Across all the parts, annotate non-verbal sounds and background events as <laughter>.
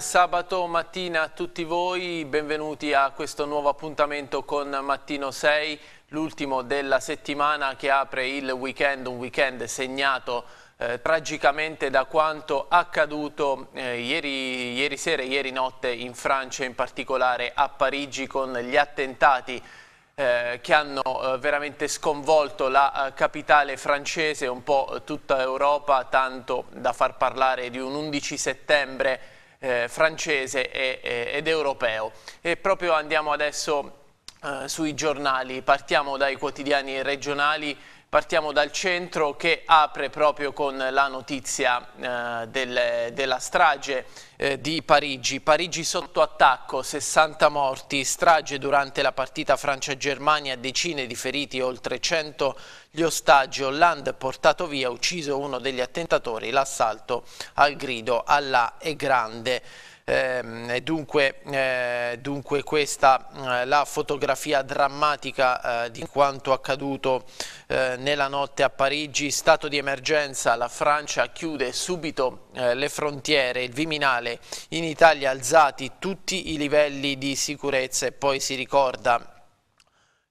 sabato mattina a tutti voi, benvenuti a questo nuovo appuntamento con Mattino 6, l'ultimo della settimana che apre il weekend, un weekend segnato eh, tragicamente da quanto accaduto eh, ieri, ieri sera e ieri notte in Francia, in particolare a Parigi con gli attentati eh, che hanno eh, veramente sconvolto la eh, capitale francese, un po' tutta Europa, tanto da far parlare di un 11 settembre eh, francese e, e, ed europeo. E proprio andiamo adesso eh, sui giornali, partiamo dai quotidiani regionali, partiamo dal centro che apre proprio con la notizia eh, del, della strage eh, di Parigi. Parigi sotto attacco, 60 morti, strage durante la partita Francia-Germania, decine di feriti, oltre 100 gli ostaggi, Hollande portato via, ucciso uno degli attentatori, l'assalto al grido alla ehm, e grande. Eh, dunque, eh, dunque, questa eh, la fotografia drammatica eh, di quanto accaduto eh, nella notte a Parigi, stato di emergenza, la Francia chiude subito eh, le frontiere, il Viminale, in Italia alzati tutti i livelli di sicurezza e poi si ricorda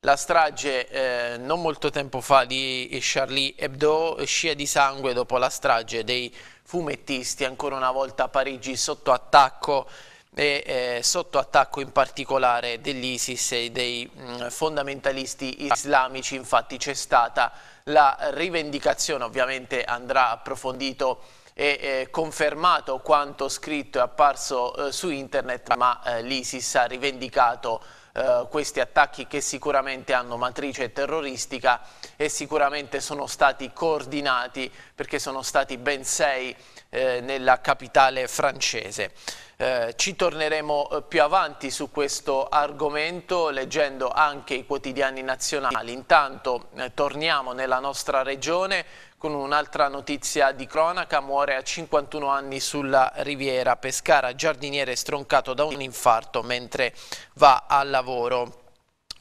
la strage eh, non molto tempo fa di Charlie Hebdo, scia di sangue dopo la strage dei fumettisti, ancora una volta a Parigi sotto attacco e eh, sotto attacco in particolare dell'ISIS e dei mh, mm, fondamentalisti islamici, infatti c'è stata la rivendicazione, ovviamente andrà approfondito e eh, confermato quanto scritto e apparso eh, su internet, ma eh, l'ISIS ha rivendicato eh, questi attacchi che sicuramente hanno matrice terroristica e sicuramente sono stati coordinati perché sono stati ben sei eh, nella capitale francese. Eh, ci torneremo eh, più avanti su questo argomento leggendo anche i quotidiani nazionali. Intanto torniamo nella nostra regione con un'altra notizia di cronaca, muore a 51 anni sulla riviera Pescara, giardiniere stroncato da un infarto mentre va al lavoro.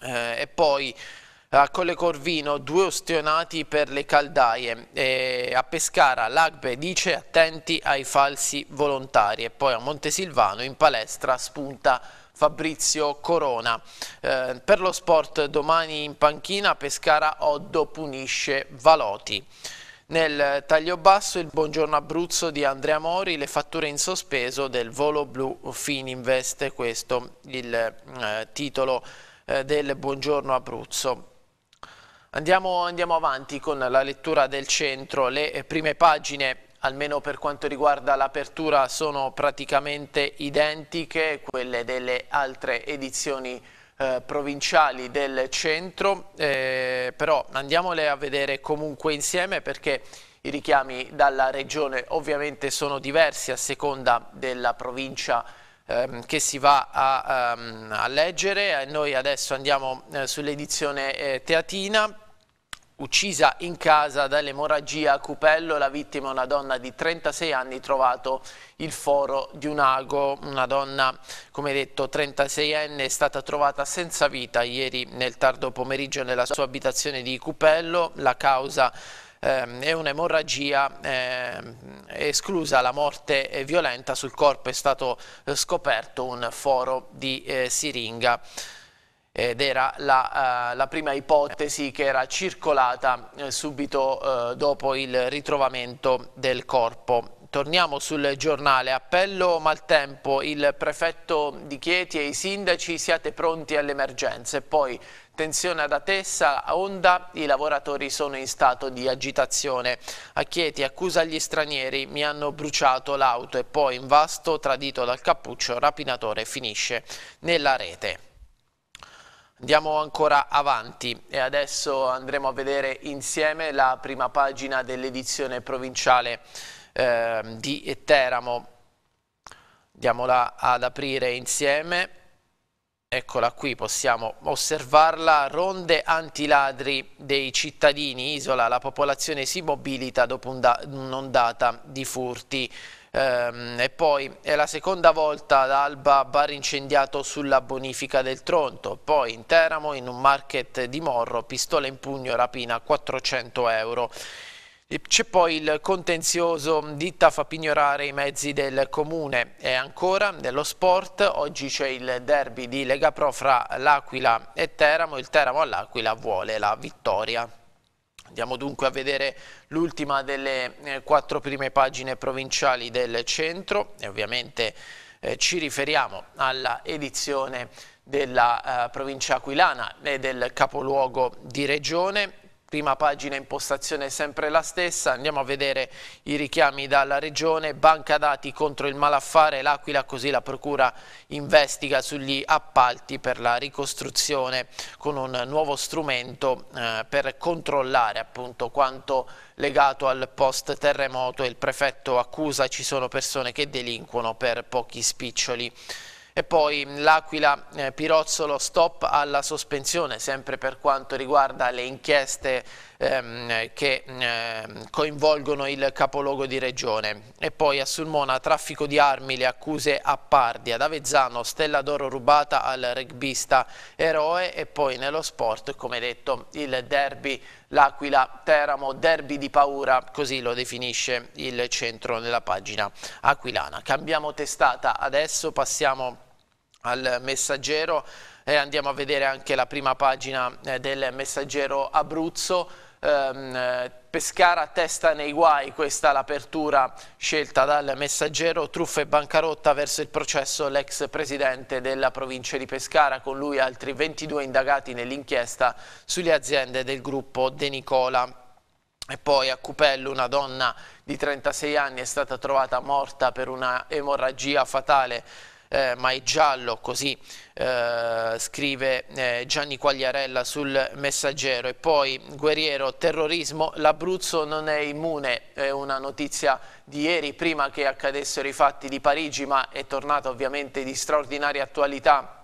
Eh, e poi eh, a Colle Corvino due ostionati per le caldaie e a Pescara l'Agbe dice attenti ai falsi volontari e poi a Montesilvano in palestra spunta Fabrizio Corona. Eh, per lo sport domani in panchina Pescara Oddo punisce Valoti. Nel taglio basso il buongiorno Abruzzo di Andrea Mori, le fatture in sospeso del volo blu Fininvest, questo il eh, titolo eh, del buongiorno Abruzzo. Andiamo, andiamo avanti con la lettura del centro, le eh, prime pagine almeno per quanto riguarda l'apertura sono praticamente identiche, quelle delle altre edizioni eh, provinciali del centro, eh, però andiamole a vedere comunque insieme perché i richiami dalla regione ovviamente sono diversi a seconda della provincia ehm, che si va a, um, a leggere. Noi adesso andiamo eh, sull'edizione eh, teatina Uccisa in casa dall'emorragia a Cupello, la vittima è una donna di 36 anni, trovato il foro di un ago. Una donna, come detto, 36enne, è stata trovata senza vita ieri nel tardo pomeriggio nella sua abitazione di Cupello. La causa eh, è un'emorragia, eh, esclusa la morte violenta, sul corpo è stato eh, scoperto un foro di eh, siringa ed era la, uh, la, prima ipotesi che era circolata eh, subito eh, dopo il ritrovamento del corpo. Torniamo sul giornale. Appello maltempo, il prefetto di Chieti e i sindaci siate pronti alle emergenze. Poi tensione ad Atessa, a Onda, i lavoratori sono in stato di agitazione. A Chieti accusa gli stranieri, mi hanno bruciato l'auto e poi in vasto tradito dal cappuccio rapinatore finisce nella rete. Andiamo ancora avanti e adesso andremo a vedere insieme la prima pagina dell'edizione provinciale eh, di Teramo. Andiamola ad aprire insieme. Eccola qui, possiamo osservarla. Ronde antiladri dei cittadini, isola, la popolazione si mobilita dopo un'ondata di furti. Ehm, e poi è la seconda volta l'Alba bar incendiato sulla bonifica del Tronto, poi in Teramo in un market di Morro, pistola in pugno, rapina 400 euro. C'è poi il contenzioso ditta fa pignorare i mezzi del comune e ancora nello sport oggi c'è il derby di Lega Pro fra l'Aquila e Teramo, il Teramo all'Aquila vuole la vittoria. Andiamo dunque a vedere l'ultima delle eh, quattro prime pagine provinciali del centro e ovviamente eh, ci riferiamo alla edizione della eh, provincia aquilana e del capoluogo di regione Prima pagina impostazione sempre la stessa, andiamo a vedere i richiami dalla regione, banca dati contro il malaffare, l'Aquila così la procura investiga sugli appalti per la ricostruzione con un nuovo strumento eh, per controllare appunto quanto legato al post terremoto il prefetto accusa ci sono persone che delinquono per pochi spiccioli. E poi l'Aquila eh, Pirozzolo stop alla sospensione, sempre per quanto riguarda le inchieste ehm, che ehm, coinvolgono il capoluogo di regione. E poi a Sulmona traffico di armi, le accuse a Pardi, ad Avezzano stella d'oro rubata al rugbista eroe e poi nello sport, come detto, il derby L'Aquila Teramo, derby di paura, così lo definisce il centro nella pagina aquilana. Cambiamo testata, adesso passiamo al messaggero e eh, andiamo a vedere anche la prima pagina eh, del messaggero Abruzzo. Ehm, eh, Pescara testa nei guai, questa l'apertura scelta dal messaggero, truffa e bancarotta verso il processo l'ex presidente della provincia di Pescara, con lui altri 22 indagati nell'inchiesta sulle aziende del gruppo De Nicola. E poi a Cupello una donna di 36 anni è stata trovata morta per una emorragia fatale eh, ma è giallo, così eh, scrive eh, Gianni Quagliarella sul messaggero. E poi Guerriero, terrorismo, l'Abruzzo non è immune, è una notizia di ieri prima che accadessero i fatti di Parigi, ma è tornata ovviamente di straordinaria attualità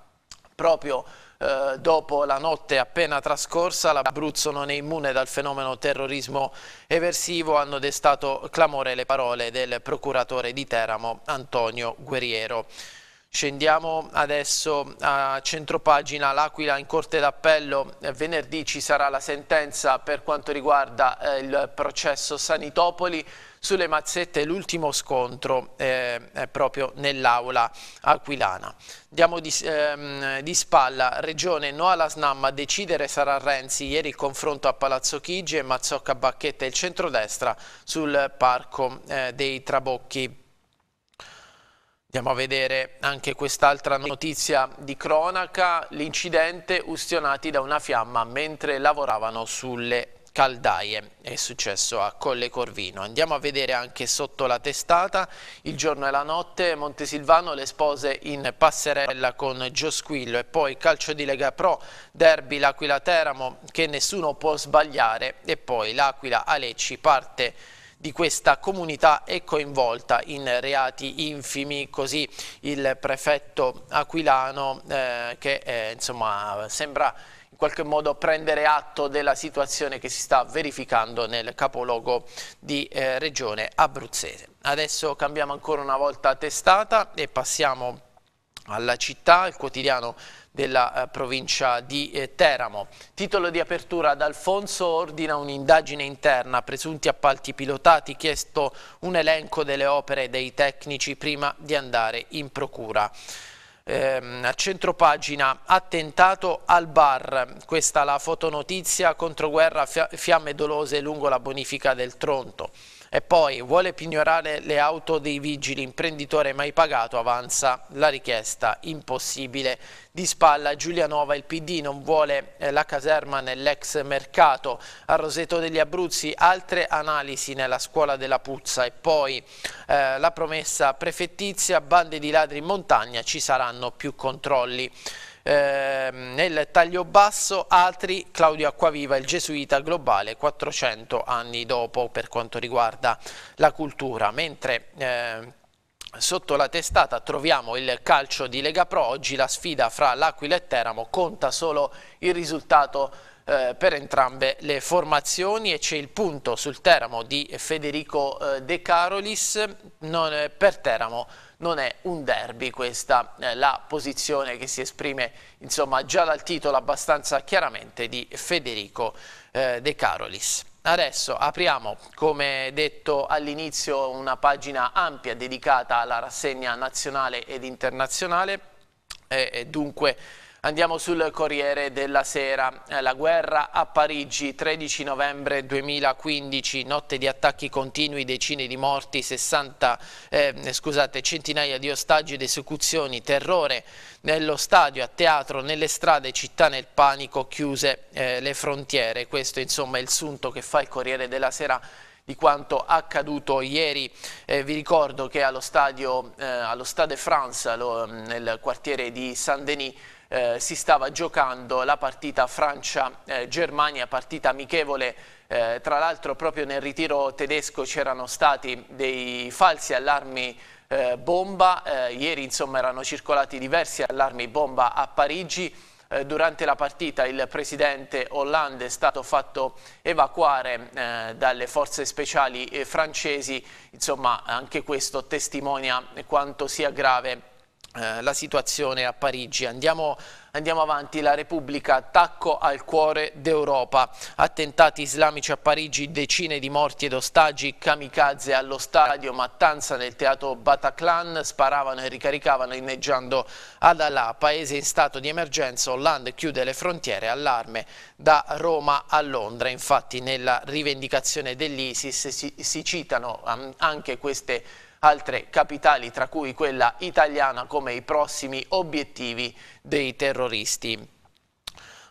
proprio eh, dopo la notte appena trascorsa, l'Abruzzo non è immune dal fenomeno terrorismo eversivo, hanno destato clamore le parole del procuratore di Teramo Antonio Guerriero. Scendiamo adesso a centropagina L'Aquila in Corte d'Appello. Eh, venerdì ci sarà la sentenza per quanto riguarda eh, il processo Sanitopoli. Sulle mazzette l'ultimo scontro eh, proprio nell'aula aquilana. Diamo di, ehm, di, spalla, Regione no alla SNAM, a decidere sarà Renzi. Ieri il confronto a Palazzo Chigi e Mazzocca Bacchetta e il centrodestra sul parco eh, dei Trabocchi. Andiamo a vedere anche quest'altra notizia di cronaca, l'incidente ustionati da una fiamma mentre lavoravano sulle caldaie, è successo a Colle Corvino. Andiamo a vedere anche sotto la testata, il giorno e la notte, Montesilvano le spose in passerella con Giosquillo e poi calcio di Lega Pro, derby l'Aquila Teramo che nessuno può sbagliare e poi l'Aquila Alecci parte di questa comunità è coinvolta in reati infimi, così il prefetto aquilano eh, che eh, insomma, sembra in qualche modo prendere atto della situazione che si sta verificando nel capoluogo di eh, regione abruzzese. Adesso cambiamo ancora una volta testata e passiamo alla città, il quotidiano della eh, provincia di eh, Teramo. Titolo di apertura ad Alfonso ordina un'indagine interna, presunti appalti pilotati, chiesto un elenco delle opere dei tecnici prima di andare in procura. Ehm, a pagina, attentato al bar, questa la fotonotizia controguerra fiamme dolose lungo la bonifica del Tronto. E poi vuole pignorare le auto dei vigili, imprenditore mai pagato, avanza la richiesta impossibile. Di spalla Giulianova, il PD non vuole eh, la caserma nell'ex mercato. A Roseto degli Abruzzi altre analisi nella scuola della Puzza e poi eh, la promessa prefettizia, bande di ladri in montagna, ci saranno più controlli. Ehm, nel taglio basso Altri, Claudio Acquaviva, il gesuita globale 400 anni dopo per quanto riguarda la cultura, mentre eh, Sotto la testata troviamo il calcio di Lega Pro, oggi la sfida fra l'Aquila e Teramo conta solo il risultato eh, per entrambe le formazioni e c'è il punto sul Teramo di Federico eh, De Carolis, non, eh, per Teramo non è un derby, questa è eh, la posizione che si esprime insomma, già dal titolo abbastanza chiaramente di Federico eh, De Carolis. Adesso apriamo, come detto all'inizio, una pagina ampia dedicata alla rassegna nazionale ed internazionale e eh, eh, dunque Andiamo sul Corriere della Sera. Eh, la guerra a Parigi, 13 novembre 2015, notte di attacchi continui, decine di morti, 60, eh, scusate, centinaia di ostaggi ed esecuzioni, terrore nello stadio, a teatro, nelle strade, città nel panico, chiuse eh, le frontiere. Questo insomma è il sunto che fa il Corriere della Sera di quanto accaduto ieri. Eh, vi ricordo che allo stadio, eh, allo Stade France, lo, mm, nel quartiere di Saint-Denis, eh, si stava giocando la partita Francia-Germania, partita amichevole. Eh, tra l'altro proprio nel ritiro tedesco c'erano stati dei falsi allarmi eh, bomba, eh, ieri insomma erano circolati diversi allarmi bomba a Parigi eh, durante la partita il presidente Hollande è stato fatto evacuare eh, dalle forze speciali eh, francesi, insomma anche questo testimonia quanto sia grave eh, la situazione a Parigi. Andiamo, andiamo, avanti, la Repubblica, attacco al cuore d'Europa, attentati islamici a Parigi, decine di morti ed ostaggi, kamikaze allo stadio, mattanza nel teatro Bataclan, sparavano e ricaricavano inneggiando ad Alà, paese in stato di emergenza, Hollande chiude le frontiere, allarme da Roma a Londra, infatti nella rivendicazione dell'ISIS si, si citano um, anche queste altre capitali, tra cui quella italiana, come i prossimi obiettivi dei terroristi.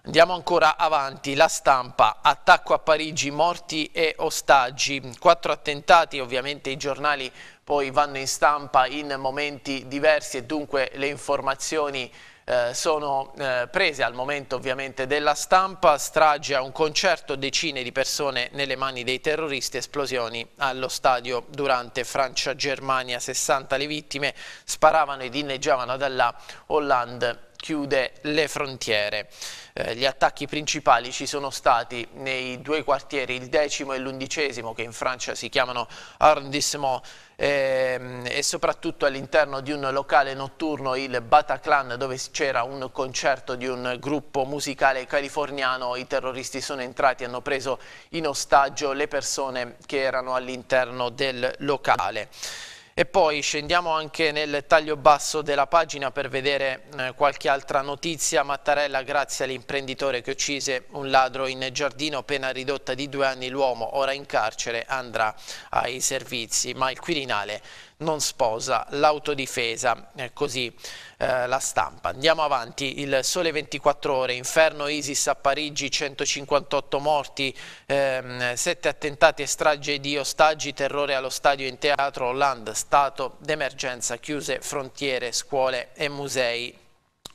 Andiamo ancora avanti, la stampa, attacco a Parigi, morti e ostaggi, quattro attentati, ovviamente i giornali poi vanno in stampa in momenti diversi e dunque le informazioni eh, sono eh, prese al momento ovviamente della stampa, strage a un concerto, decine di persone nelle mani dei terroristi, esplosioni allo stadio durante Francia-Germania, 60 le vittime, sparavano e dinneggiavano dalla Hollande chiude le frontiere. Eh, gli attacchi principali ci sono stati nei due quartieri, il decimo e l'undicesimo, che in Francia si chiamano arrondissement, ehm, e soprattutto all'interno di un locale notturno, il Bataclan, dove c'era un concerto di un gruppo musicale californiano. I terroristi sono entrati e hanno preso in ostaggio le persone che erano all'interno del locale. E poi scendiamo anche nel taglio basso della pagina per vedere eh, qualche altra notizia. Mattarella grazie all'imprenditore che uccise un ladro in giardino, pena ridotta di due anni l'uomo, ora in carcere, andrà ai servizi. Ma il Quirinale non sposa l'autodifesa, eh, così eh, la stampa. Andiamo avanti, il sole 24 ore, inferno ISIS a Parigi, 158 morti, ehm, 7 attentati e strage di ostaggi, terrore allo stadio in teatro, Hollande, stato d'emergenza, chiuse frontiere, scuole e musei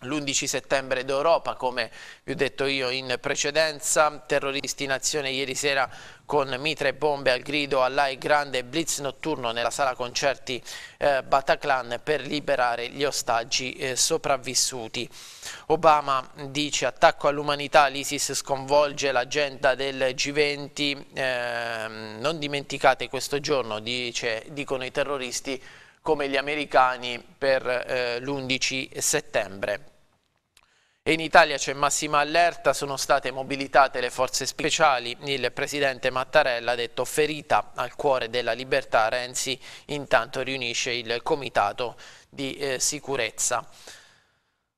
l'11 settembre d'Europa, come vi ho detto io in precedenza, terroristi in azione ieri sera con mitra e bombe al grido Allah è grande blitz notturno nella sala concerti eh, Bataclan per liberare gli ostaggi eh, sopravvissuti. Obama dice attacco all'umanità, l'ISIS sconvolge l'agenda del G20, eh, non dimenticate questo giorno, dice, dicono i terroristi, come gli americani per eh, l'11 settembre. E in Italia c'è massima allerta, sono state mobilitate le forze speciali, il presidente Mattarella ha detto ferita al cuore della libertà, Renzi intanto riunisce il comitato di eh, sicurezza.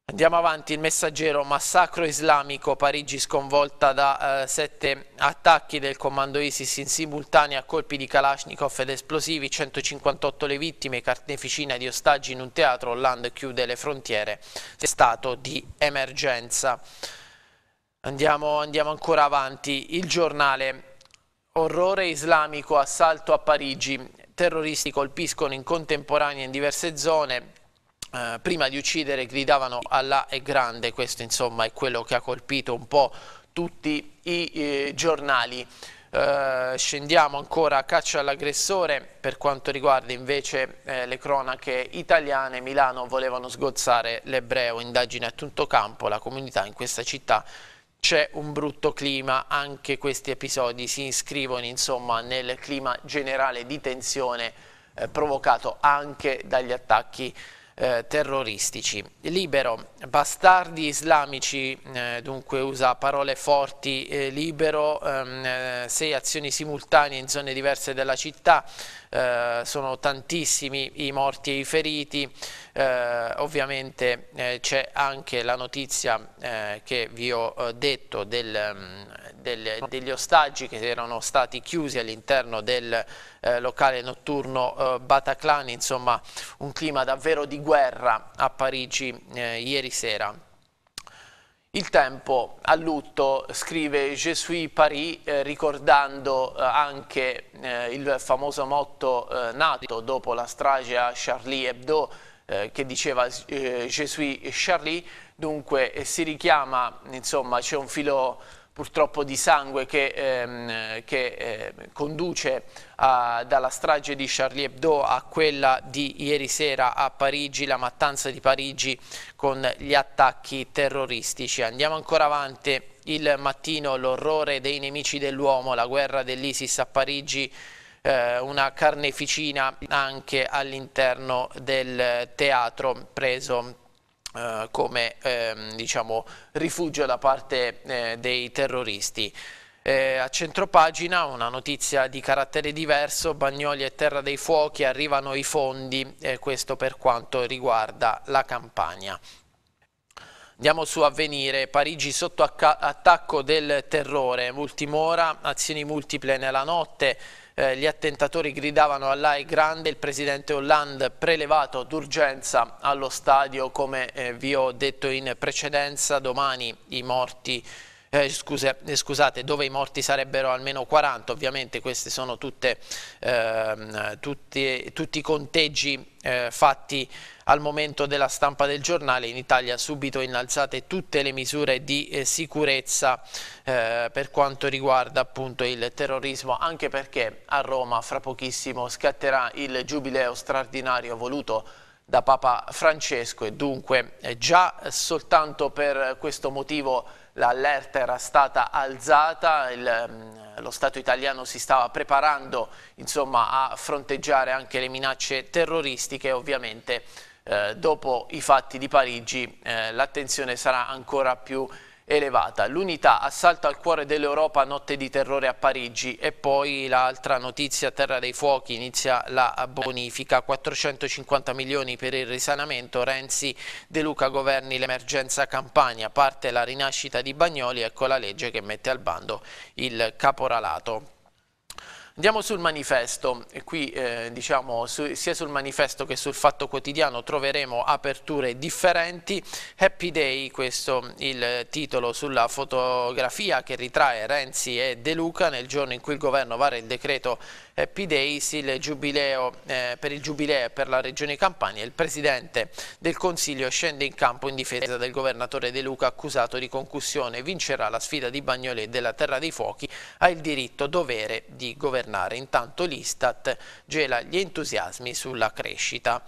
Andiamo avanti, il messaggero massacro islamico, Parigi sconvolta da eh, sette attacchi del comando ISIS in simultanea a colpi di Kalashnikov ed esplosivi, 158 le vittime, carneficina di ostaggi in un teatro, Hollande chiude le frontiere, stato di emergenza. Andiamo, andiamo ancora avanti, il giornale Orrore islamico, assalto a Parigi, terroristi colpiscono in contemporanea in diverse zone, eh, prima di uccidere gridavano Allah è grande, questo insomma è quello che ha colpito un po' tutti i eh, giornali. Eh, scendiamo ancora a caccia all'aggressore, per quanto riguarda invece eh, le cronache italiane, Milano volevano sgozzare l'ebreo, indagine a tutto campo, la comunità in questa città c'è un brutto clima, anche questi episodi si iscrivono insomma, nel clima generale di tensione eh, provocato anche dagli attacchi eh, terroristici. Libero, bastardi islamici, eh, dunque usa parole forti, eh, libero, ehm, eh, sei azioni simultanee in zone diverse della città, eh, sono tantissimi i morti e i feriti, eh, ovviamente c'è anche la notizia che vi ho detto del mm, del, degli ostaggi che erano stati chiusi all'interno del eh, locale notturno eh, Bataclan, insomma un clima davvero di guerra a Parigi eh, ieri sera. Il tempo a lutto scrive Je suis Paris eh, ricordando eh, anche eh, il famoso motto eh, nato dopo la strage a Charlie Hebdo eh, che diceva eh, Je suis Charlie, dunque si richiama, insomma c'è un filo purtroppo di sangue che, ehm, che eh, conduce eh, dalla strage di Charlie Hebdo a quella di ieri sera a Parigi, la mattanza di Parigi con gli attacchi terroristici. Andiamo ancora avanti il mattino, l'orrore dei nemici dell'uomo, la guerra dell'Isis a Parigi eh, una carneficina anche all'interno del teatro preso eh, come ehm, diciamo, rifugio da parte eh, dei terroristi. Eh, a centropagina una notizia di carattere diverso, Bagnoli e Terra dei Fuochi arrivano i fondi, eh, questo per quanto riguarda la campagna. Andiamo su Avvenire, Parigi sotto attacco del terrore, ultim'ora, azioni multiple nella notte, eh, gli attentatori gridavano all'AI grande, il presidente Hollande prelevato d'urgenza allo stadio come eh, vi ho detto in precedenza, domani i morti eh, scuse, eh, scusate, dove i morti sarebbero almeno 40, ovviamente questi sono tutte, eh, tutti, tutti i conteggi eh, fatti al momento della stampa del giornale, in Italia subito innalzate tutte le misure di eh, sicurezza eh, per quanto riguarda appunto il terrorismo, anche perché a Roma fra pochissimo scatterà il giubileo straordinario voluto da Papa Francesco e dunque eh, già soltanto per questo motivo l'allerta era stata alzata, il, mm, lo Stato italiano si stava preparando insomma, a fronteggiare anche le minacce terroristiche, ovviamente eh, dopo i fatti di Parigi eh, l'attenzione sarà ancora più elevata. L'unità assalta al cuore dell'Europa, notte di terrore a Parigi e poi l'altra notizia, Terra dei Fuochi, inizia la bonifica, 450 milioni per il risanamento, Renzi, De Luca governi l'emergenza Campania, parte la rinascita di Bagnoli, ecco la legge che mette al bando il caporalato. Andiamo sul manifesto, e qui eh, diciamo su, sia sul manifesto che sul fatto quotidiano troveremo aperture differenti. Happy Day, questo il titolo sulla fotografia che ritrae Renzi e De Luca nel giorno in cui il governo vara il decreto eh, P Days il giubileo, eh, per il giubileo per la Regione Campania. Il Presidente del Consiglio scende in campo in difesa del Governatore De Luca accusato di concussione. Vincerà la sfida di Bagnolet della Terra dei Fuochi, ha il diritto dovere di governare. Intanto l'Istat gela gli entusiasmi sulla crescita.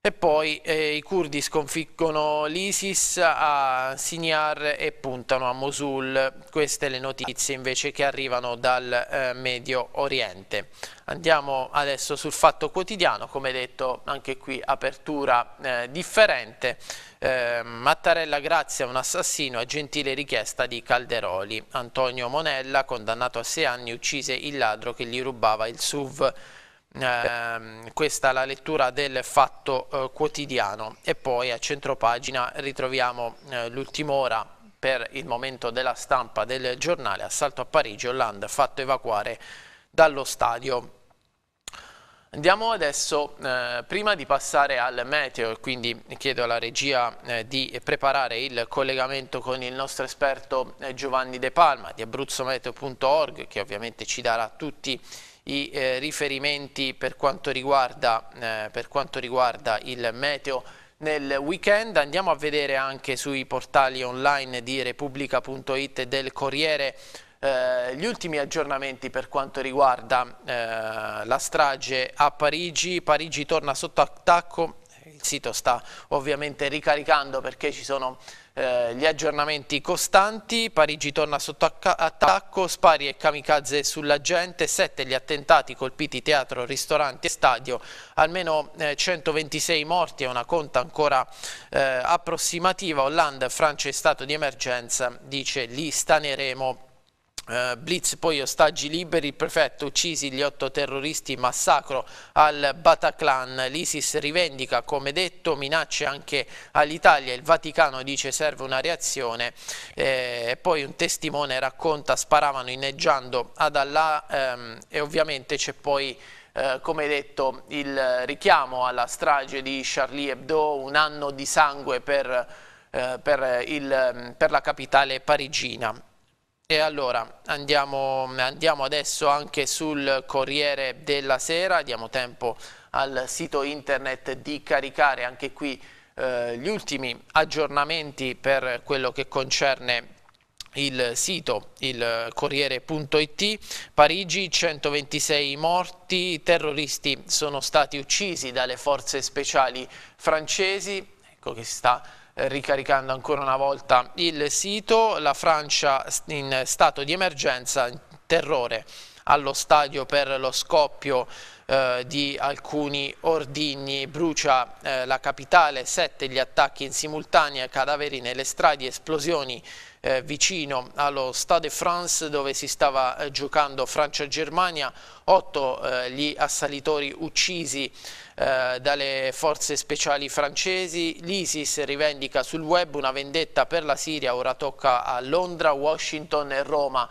E poi eh, i curdi sconfiggono l'ISIS a Siniar e puntano a Mosul. Queste le notizie invece che arrivano dal eh, Medio Oriente. Andiamo adesso sul fatto quotidiano, come detto anche qui apertura eh, differente. Ehm, Mattarella grazia un assassino a gentile richiesta di Calderoli. Antonio Monella, condannato a sei anni, uccise il ladro che gli rubava il SUV eh, questa è la lettura del fatto eh, quotidiano e poi a centro pagina ritroviamo eh, l'ultima ora per il momento della stampa del giornale assalto a Parigi, Hollande fatto evacuare dallo stadio Andiamo adesso, eh, prima di passare al meteo, e quindi chiedo alla regia eh, di preparare il collegamento con il nostro esperto eh, Giovanni De Palma di abruzzometeo.org che ovviamente ci darà tutti i i eh, riferimenti per quanto, riguarda, eh, per quanto riguarda il meteo nel weekend. Andiamo a vedere anche sui portali online di Repubblica.it e del Corriere eh, gli ultimi aggiornamenti per quanto riguarda eh, la strage a Parigi. Parigi torna sotto attacco, il sito sta ovviamente ricaricando perché ci sono eh, gli aggiornamenti costanti, Parigi torna sotto attacco, spari e kamikaze sulla gente, sette gli attentati colpiti teatro, ristoranti e stadio, almeno eh, 126 morti è una conta ancora eh, approssimativa, Hollande, Francia e stato di emergenza, dice li staneremo eh, blitz, poi ostaggi liberi, il prefetto uccisi gli otto terroristi, massacro al Bataclan, l'ISIS rivendica come detto minacce anche all'Italia, il Vaticano dice serve una reazione eh, poi un testimone racconta sparavano inneggiando ad Allah ehm, e ovviamente c'è poi eh, come detto il richiamo alla strage di Charlie Hebdo, un anno di sangue per, eh, per, il, per la capitale parigina. E allora andiamo, andiamo, adesso anche sul Corriere della Sera, diamo tempo al sito internet di caricare anche qui eh, gli ultimi aggiornamenti per quello che concerne il sito il Corriere.it Parigi 126 morti terroristi sono stati uccisi dalle forze speciali francesi ecco che si sta eh, ricaricando ancora una volta il sito, la Francia in stato di emergenza, terrore allo stadio per lo scoppio eh, di alcuni ordigni, brucia eh, la capitale, sette gli attacchi in simultanea, cadaveri nelle strade, esplosioni eh, vicino allo Stade de France dove si stava eh, giocando Francia-Germania, otto eh, gli assalitori uccisi eh, dalle forze speciali francesi, l'ISIS rivendica sul web una vendetta per la Siria, ora tocca a Londra, Washington e Roma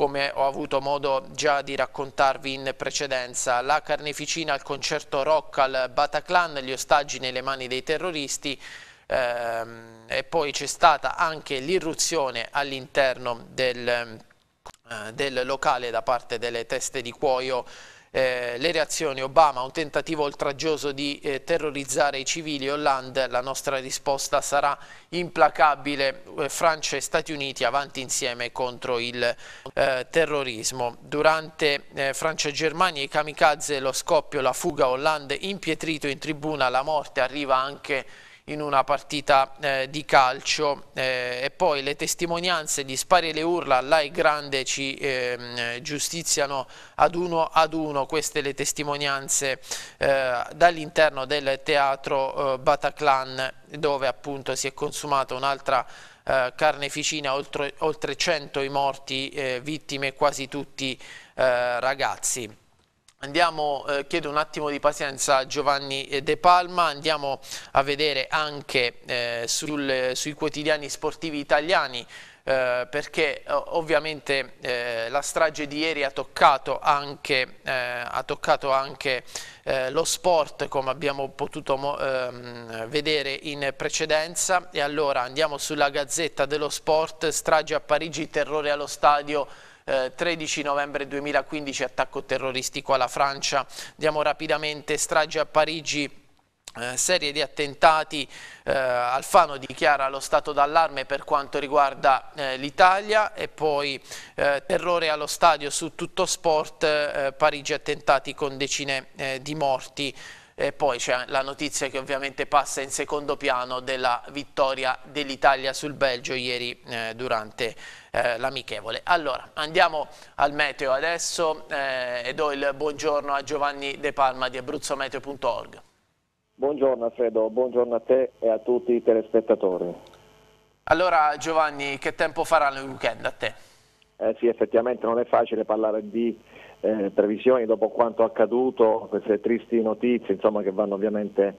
come ho avuto modo già di raccontarvi in precedenza. La carneficina al concerto rock al Bataclan, gli ostaggi nelle mani dei terroristi ehm, e poi c'è stata anche l'irruzione all'interno del, eh, del locale da parte delle teste di cuoio eh, le reazioni Obama, un tentativo oltraggioso di eh, terrorizzare i civili, Hollande, la nostra risposta sarà implacabile, eh, Francia e Stati Uniti avanti insieme contro il eh, terrorismo. Durante eh, Francia e Germania i kamikaze, lo scoppio, la fuga, Hollande impietrito in tribuna, la morte arriva anche in una partita eh, di calcio eh, e poi le testimonianze di Spari e le urla alla e grande ci ehm, giustiziano ad uno ad uno queste le testimonianze eh, dall'interno del teatro eh, Bataclan dove appunto si è consumata un'altra eh, carneficina, oltre, oltre 100 i morti, eh, vittime quasi tutti eh, ragazzi. Andiamo, eh, chiedo un attimo di pazienza a Giovanni eh, De Palma, andiamo a vedere anche eh, sul, sui quotidiani sportivi italiani eh, perché ovviamente eh, la strage di ieri ha toccato anche, eh, ha toccato anche lo sport come abbiamo potuto ehm, vedere in precedenza e allora andiamo sulla Gazzetta dello Sport, strage a Parigi, terrore allo stadio eh, 13 novembre 2015 attacco terroristico alla Francia, andiamo rapidamente, strage a Parigi, eh, serie di attentati, eh, Alfano dichiara lo stato d'allarme per quanto riguarda eh, l'Italia e poi eh, terrore allo stadio su tutto sport, eh, Parigi attentati con decine eh, di morti e poi c'è la notizia che ovviamente passa in secondo piano della vittoria dell'Italia sul Belgio ieri durante eh, l'amichevole. Allora, andiamo al meteo adesso eh, e do il buongiorno a Giovanni De Palma di AbruzzoMeteo.org. Buongiorno Alfredo, buongiorno a te e a tutti i telespettatori. Allora Giovanni, che tempo farà nel weekend a te? Eh sì, effettivamente non è facile parlare di eh, previsioni dopo quanto accaduto, queste tristi notizie insomma, che vanno ovviamente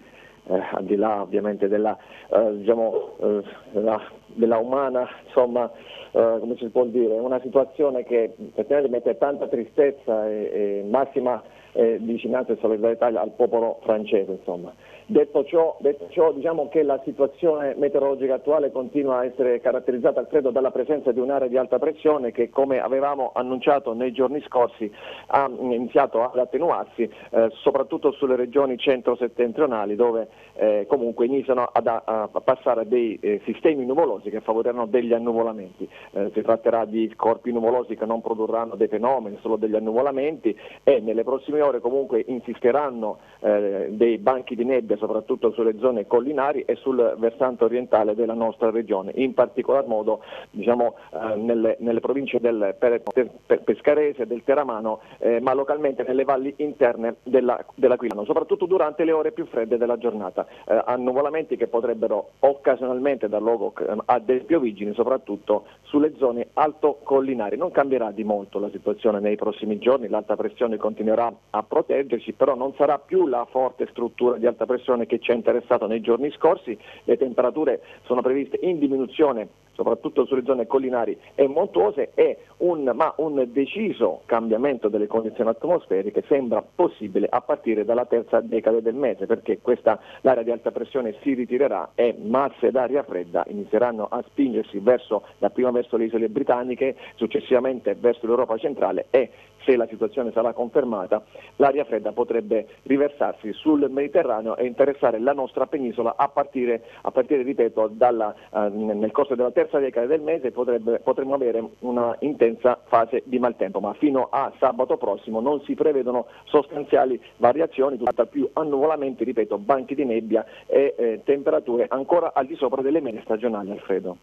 eh, al di là ovviamente della, eh, diciamo, eh, della, della umana, insomma, eh, come si può dire, una situazione che effettivamente mette tanta tristezza e, e massima eh, vicinanza e solidarietà al popolo francese. Insomma. Detto ciò, detto ciò, diciamo che la situazione meteorologica attuale continua a essere caratterizzata, credo, dalla presenza di un'area di alta pressione che, come avevamo annunciato nei giorni scorsi, ha mm, iniziato ad attenuarsi, eh, soprattutto sulle regioni centro-settentrionali, dove eh, comunque iniziano ad, a, passare dei eh, sistemi nuvolosi che favoriranno degli annuvolamenti. Eh, si tratterà di corpi nuvolosi che non produrranno dei fenomeni, solo degli annuvolamenti e nelle prossime ore comunque insisteranno eh, dei banchi di nebbia soprattutto sulle zone collinari e sul versante orientale della nostra regione, in particolar modo diciamo, eh, nelle, nelle, province del per, per Pescarese, del Teramano, eh, ma localmente nelle valli interne della, dell'Aquilano, soprattutto durante le ore più fredde della giornata, eh, annuvolamenti che potrebbero occasionalmente dar luogo eh, a dei piovigini, soprattutto sulle zone alto collinari. Non cambierà di molto la situazione nei prossimi giorni, l'alta pressione continuerà a proteggerci, però non sarà più la forte struttura di alta pressione situazione che ci ha interessato nei giorni scorsi, le temperature sono previste in diminuzione soprattutto sulle zone collinari e montuose e un, ma un deciso cambiamento delle condizioni atmosferiche sembra possibile a partire dalla terza decade del mese perché questa, l'area di alta pressione si ritirerà e masse d'aria fredda inizieranno a spingersi verso, dapprima verso le isole britanniche, successivamente verso l'Europa centrale e se la situazione sarà confermata, l'aria fredda potrebbe riversarsi sul Mediterraneo e interessare la nostra penisola a partire, a partire ripeto, dalla, eh, nel corso della terza decade del mese potrebbe, potremmo avere una intensa fase di maltempo, ma fino a sabato prossimo non si prevedono sostanziali variazioni, tutta più annuvolamenti, ripeto, banchi di nebbia e eh, temperature ancora al di sopra delle medie stagionali, Alfredo.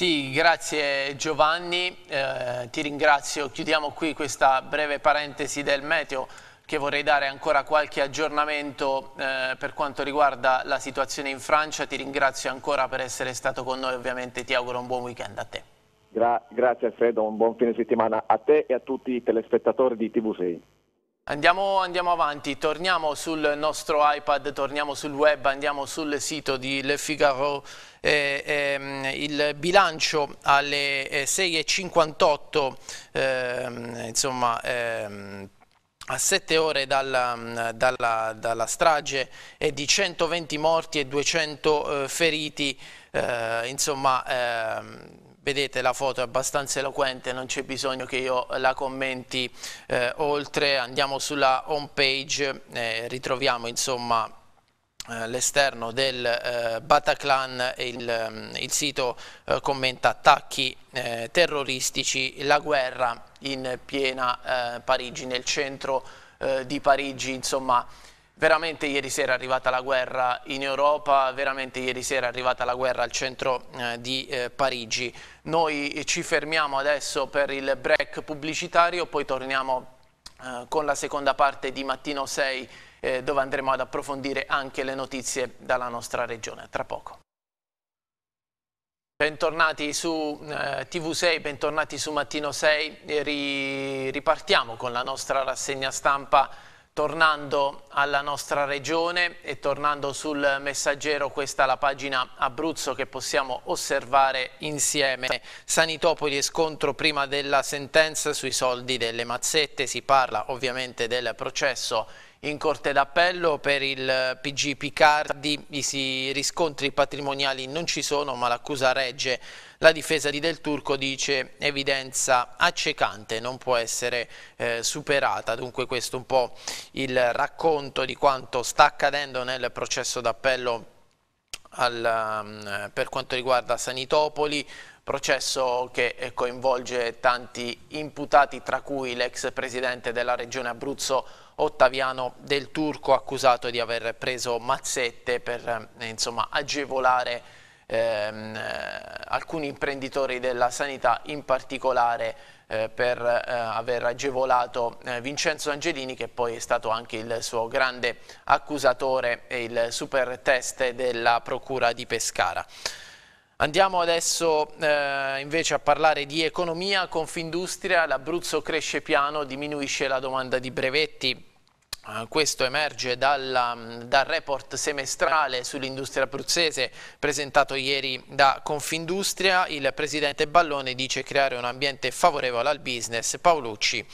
Sì, grazie Giovanni, eh, ti ringrazio. Chiudiamo qui questa breve parentesi del meteo che vorrei dare ancora qualche aggiornamento eh, per quanto riguarda la situazione in Francia. Ti ringrazio ancora per essere stato con noi, ovviamente ti auguro un buon weekend a te. Gra grazie Alfredo, un buon fine settimana a te e a tutti i telespettatori di TV6. Andiamo, andiamo, avanti, torniamo sul nostro iPad, torniamo sul web, andiamo sul sito di Le Figaro. Eh, ehm, il bilancio alle 6.58, eh, ehm, insomma... Ehm, a 7 ore dalla, dalla, dalla, strage è di 120 morti e 200 eh, feriti, eh, insomma... Ehm, vedete la foto è abbastanza eloquente, non c'è bisogno che io la commenti eh, oltre, andiamo sulla home page, eh, ritroviamo insomma eh, l'esterno del eh, Bataclan, il, mm, il sito eh, commenta attacchi eh, terroristici, la guerra in piena eh, Parigi, nel centro eh, di Parigi, insomma Veramente ieri sera è arrivata la guerra in Europa, veramente ieri sera è arrivata la guerra al centro eh, di eh, Parigi. Noi ci fermiamo adesso per il break pubblicitario, poi torniamo eh, con la seconda parte di Mattino 6 eh, dove andremo ad approfondire anche le notizie dalla nostra regione. Tra poco. Bentornati su eh, TV6, bentornati su Mattino 6, Ri ripartiamo con la nostra rassegna stampa Tornando alla nostra regione e tornando sul messaggero, questa è la pagina Abruzzo che possiamo osservare insieme. Sanitopoli e scontro prima della sentenza sui soldi delle mazzette, si parla ovviamente del processo in corte d'appello per il PG Picardi, i riscontri patrimoniali non ci sono ma l'accusa regge la difesa di Del Turco dice evidenza accecante, non può essere eh, superata. Dunque questo è un po' il racconto di quanto sta accadendo nel processo d'appello mm, per quanto riguarda Sanitopoli, processo che eh, coinvolge tanti imputati, tra cui l'ex presidente della regione Abruzzo Ottaviano Del Turco, accusato di aver preso mazzette per eh, insomma, agevolare ehm, alcuni imprenditori della sanità, in particolare eh, per eh, aver agevolato eh, Vincenzo Angelini che poi è stato anche il suo grande accusatore e il super test della Procura di Pescara. Andiamo adesso eh, invece a parlare di economia, Confindustria, l'Abruzzo cresce piano, diminuisce la domanda di brevetti, Ah, questo emerge dalla, mm, dal report semestrale sull'industria abruzzese presentato ieri da Confindustria. Il presidente Ballone dice creare un ambiente favorevole al business. Paolucci,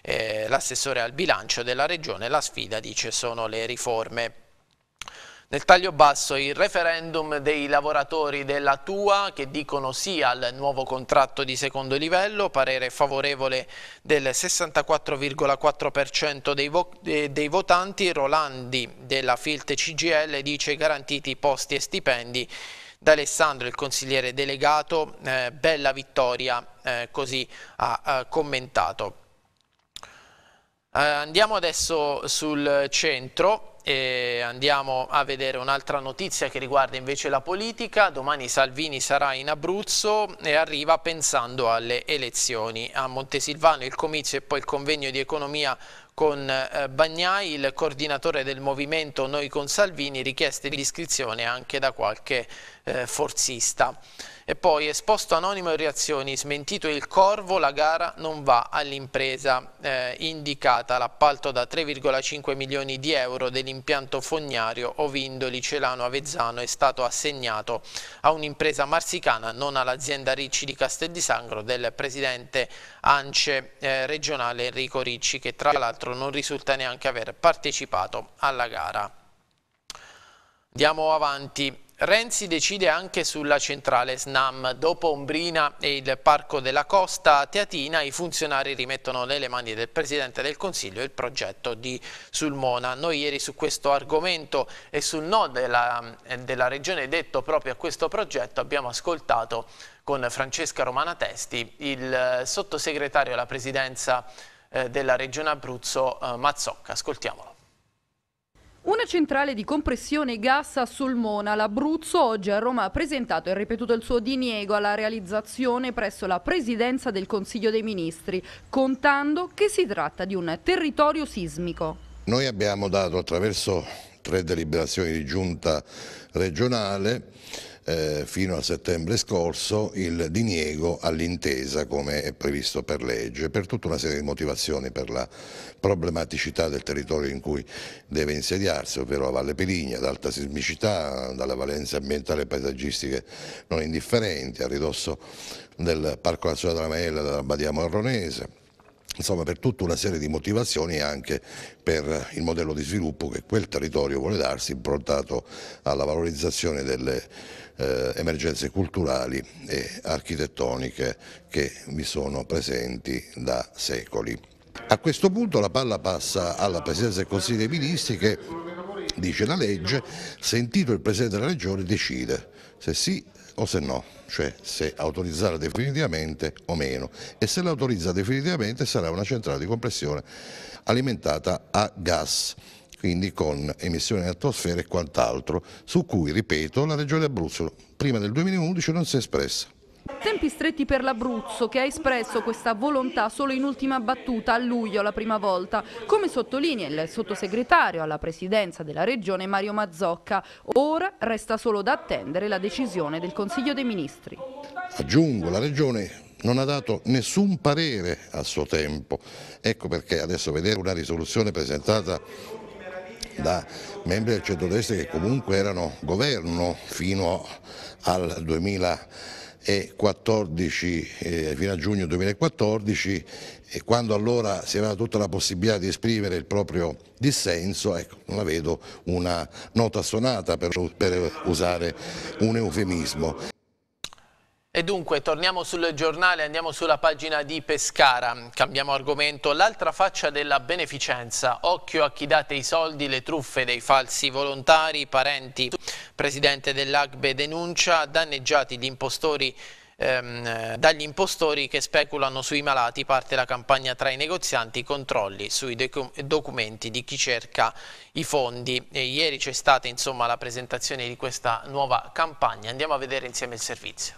eh, l'assessore al bilancio della regione, la sfida dice sono le riforme. Nel taglio basso il referendum dei lavoratori della TUA che dicono sì al nuovo contratto di secondo livello, parere favorevole del 64,4% dei, vo dei, votanti, Rolandi della Filt CGL dice garantiti posti e stipendi, Da Alessandro, il consigliere delegato, eh, bella vittoria, eh, così ha, ha eh, commentato. Eh, andiamo adesso sul centro e andiamo a vedere un'altra notizia che riguarda invece la politica. Domani Salvini sarà in Abruzzo e arriva pensando alle elezioni. A Montesilvano il comizio e poi il convegno di economia con eh, Bagnai, il coordinatore del movimento Noi con Salvini, richieste di iscrizione anche da qualche eh, forzista. E poi esposto anonimo e reazioni, smentito il corvo, la gara non va all'impresa eh, indicata, l'appalto da 3,5 milioni di euro dell'impianto fognario Ovindoli Celano Avezzano è stato assegnato a un'impresa marsicana, non all'azienda Ricci di Castel di Sangro del presidente ANCE eh, regionale Enrico Ricci che tra l'altro non risulta neanche aver partecipato alla gara. Andiamo avanti. Renzi decide anche sulla centrale SNAM. Dopo Ombrina e il Parco della Costa Teatina, i funzionari rimettono nelle mani del Presidente del Consiglio il progetto di Sulmona. Noi ieri su questo argomento e sul no della, della Regione detto proprio a questo progetto abbiamo ascoltato con Francesca Romana Testi il eh, sottosegretario alla Presidenza eh, della Regione Abruzzo eh, Mazzocca. Ascoltiamolo. Una centrale di compressione gas a Sulmona, l'Abruzzo, oggi a Roma ha presentato e ripetuto il suo diniego alla realizzazione presso la Presidenza del Consiglio dei Ministri, contando che si tratta di un territorio sismico. Noi abbiamo dato attraverso tre deliberazioni di giunta regionale eh, fino a settembre scorso il diniego all'intesa come è previsto per legge, per tutta una serie di motivazioni per la problematicità del territorio in cui deve insediarsi, ovvero la Valle Peligna, ad alta sismicità, dalle valenze ambientali e paesaggistiche non indifferenti, a ridosso del Parco Nazionale della Maella e della Badia Morronese, insomma per tutta una serie di motivazioni anche per il modello di sviluppo che quel territorio vuole darsi improntato alla valorizzazione delle eh, emergenze culturali e architettoniche che vi sono presenti da secoli. A questo punto la palla passa alla Presidenza del Consiglio dei Ministri che dice la legge, sentito il Presidente della Regione decide se sì o se no, cioè se autorizzare definitivamente o meno e se l'autorizza definitivamente sarà una centrale di compressione alimentata a gas quindi con emissioni in atmosfera e quant'altro, su cui, ripeto, la Regione Abruzzo prima del 2011 non si è espressa. Tempi stretti per l'Abruzzo che ha espresso questa volontà solo in ultima battuta a luglio la prima volta, come sottolinea il sottosegretario alla presidenza della regione Mario Mazzocca. Ora resta solo da attendere la decisione del Consiglio dei Ministri. Aggiungo, la regione non ha dato nessun parere a suo tempo, ecco perché adesso vedere una risoluzione presentata da membri del centrodestra che comunque erano governo fino al 2000 eh, fino a giugno 2014 e quando allora si aveva tutta la possibilità di esprimere il proprio dissenso, ecco, non la vedo una nota suonata per, per usare un eufemismo. E dunque torniamo sul giornale, andiamo sulla pagina di Pescara, cambiamo argomento, l'altra faccia della beneficenza, occhio a chi date i soldi, le truffe dei falsi volontari, parenti, presidente dell'Agbe denuncia, danneggiati gli impostori ehm, dagli impostori che speculano sui malati parte la campagna tra i negozianti controlli sui documenti di chi cerca i fondi e ieri c'è stata insomma la presentazione di questa nuova campagna andiamo a vedere insieme il servizio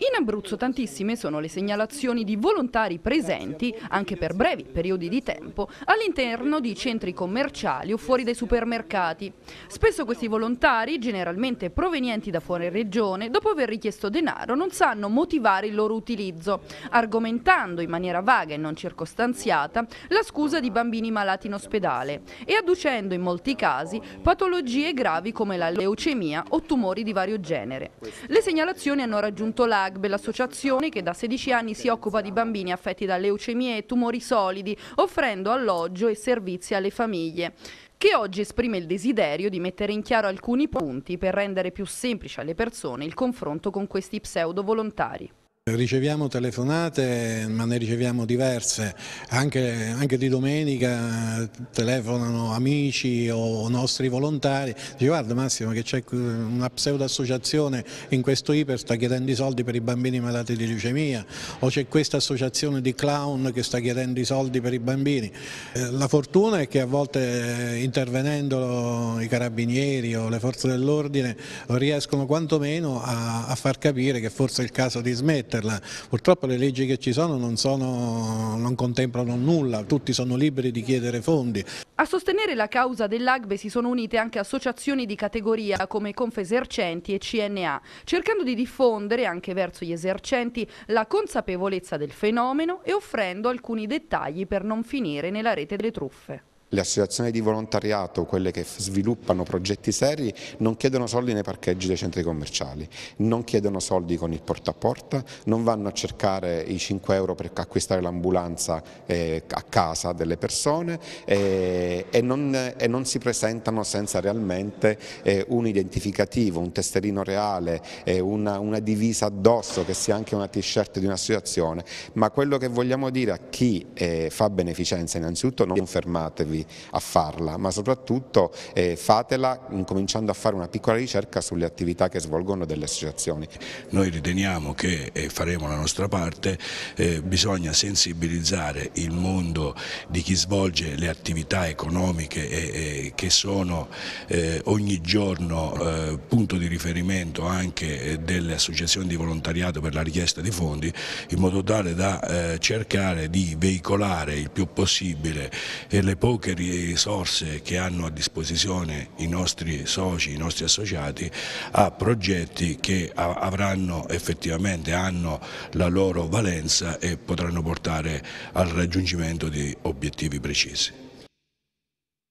in Abruzzo tantissime sono le segnalazioni di volontari presenti, anche per brevi periodi di tempo, all'interno di centri commerciali o fuori dai supermercati. Spesso questi volontari, generalmente provenienti da fuori regione, dopo aver richiesto denaro non sanno motivare il loro utilizzo, argomentando in maniera vaga e non circostanziata la scusa di bambini malati in ospedale e adducendo in molti casi patologie gravi come la leucemia o tumori di vario genere. Le segnalazioni hanno raggiunto l'AG l'AGBE, l'associazione che da 16 anni si occupa di bambini affetti da leucemie e tumori solidi, offrendo alloggio e servizi alle famiglie che oggi esprime il desiderio di mettere in chiaro alcuni punti per rendere più semplice alle persone il confronto con questi pseudo volontari. Riceviamo telefonate, ma ne riceviamo diverse, anche, anche, di domenica telefonano amici o nostri volontari, dice guarda Massimo che c'è una pseudo-associazione in questo iper sta chiedendo i soldi per i bambini malati di leucemia o c'è questa associazione di clown che sta chiedendo i soldi per i bambini. Eh, la fortuna è che a volte eh, intervenendo i carabinieri o le forze dell'ordine riescono quantomeno a, a far capire che forse è il caso di smettere commetterla. Purtroppo le leggi che ci sono non, sono, non contemplano nulla, tutti sono liberi di chiedere fondi. A sostenere la causa dell'AGBE si sono unite anche associazioni di categoria come Confesercenti e CNA, cercando di diffondere anche verso gli esercenti la consapevolezza del fenomeno e offrendo alcuni dettagli per non finire nella rete delle truffe. Le associazioni di volontariato, quelle che sviluppano progetti seri, non chiedono soldi nei parcheggi dei centri commerciali, non chiedono soldi con il porta a porta, non vanno a cercare i 5 euro per acquistare l'ambulanza eh, a casa delle persone eh, e, non, eh, non, si presentano senza realmente eh, un identificativo, un tesserino reale, eh, una, una divisa addosso che sia anche una t-shirt di un'associazione, ma quello che vogliamo dire a chi eh, fa beneficenza innanzitutto non fermatevi aiutarvi a farla, ma soprattutto eh, fatela cominciando a fare una piccola ricerca sulle attività che svolgono delle associazioni. Noi riteniamo che, e faremo la nostra parte, eh, bisogna sensibilizzare il mondo di chi svolge le attività economiche e, e, che sono eh, ogni giorno eh, punto di riferimento anche eh, delle associazioni di volontariato per la richiesta di fondi, in modo tale da eh, cercare di veicolare il più possibile le poche poche risorse che hanno a disposizione i nostri soci, i nostri associati a progetti che avranno effettivamente hanno la loro valenza e potranno portare al raggiungimento di obiettivi precisi.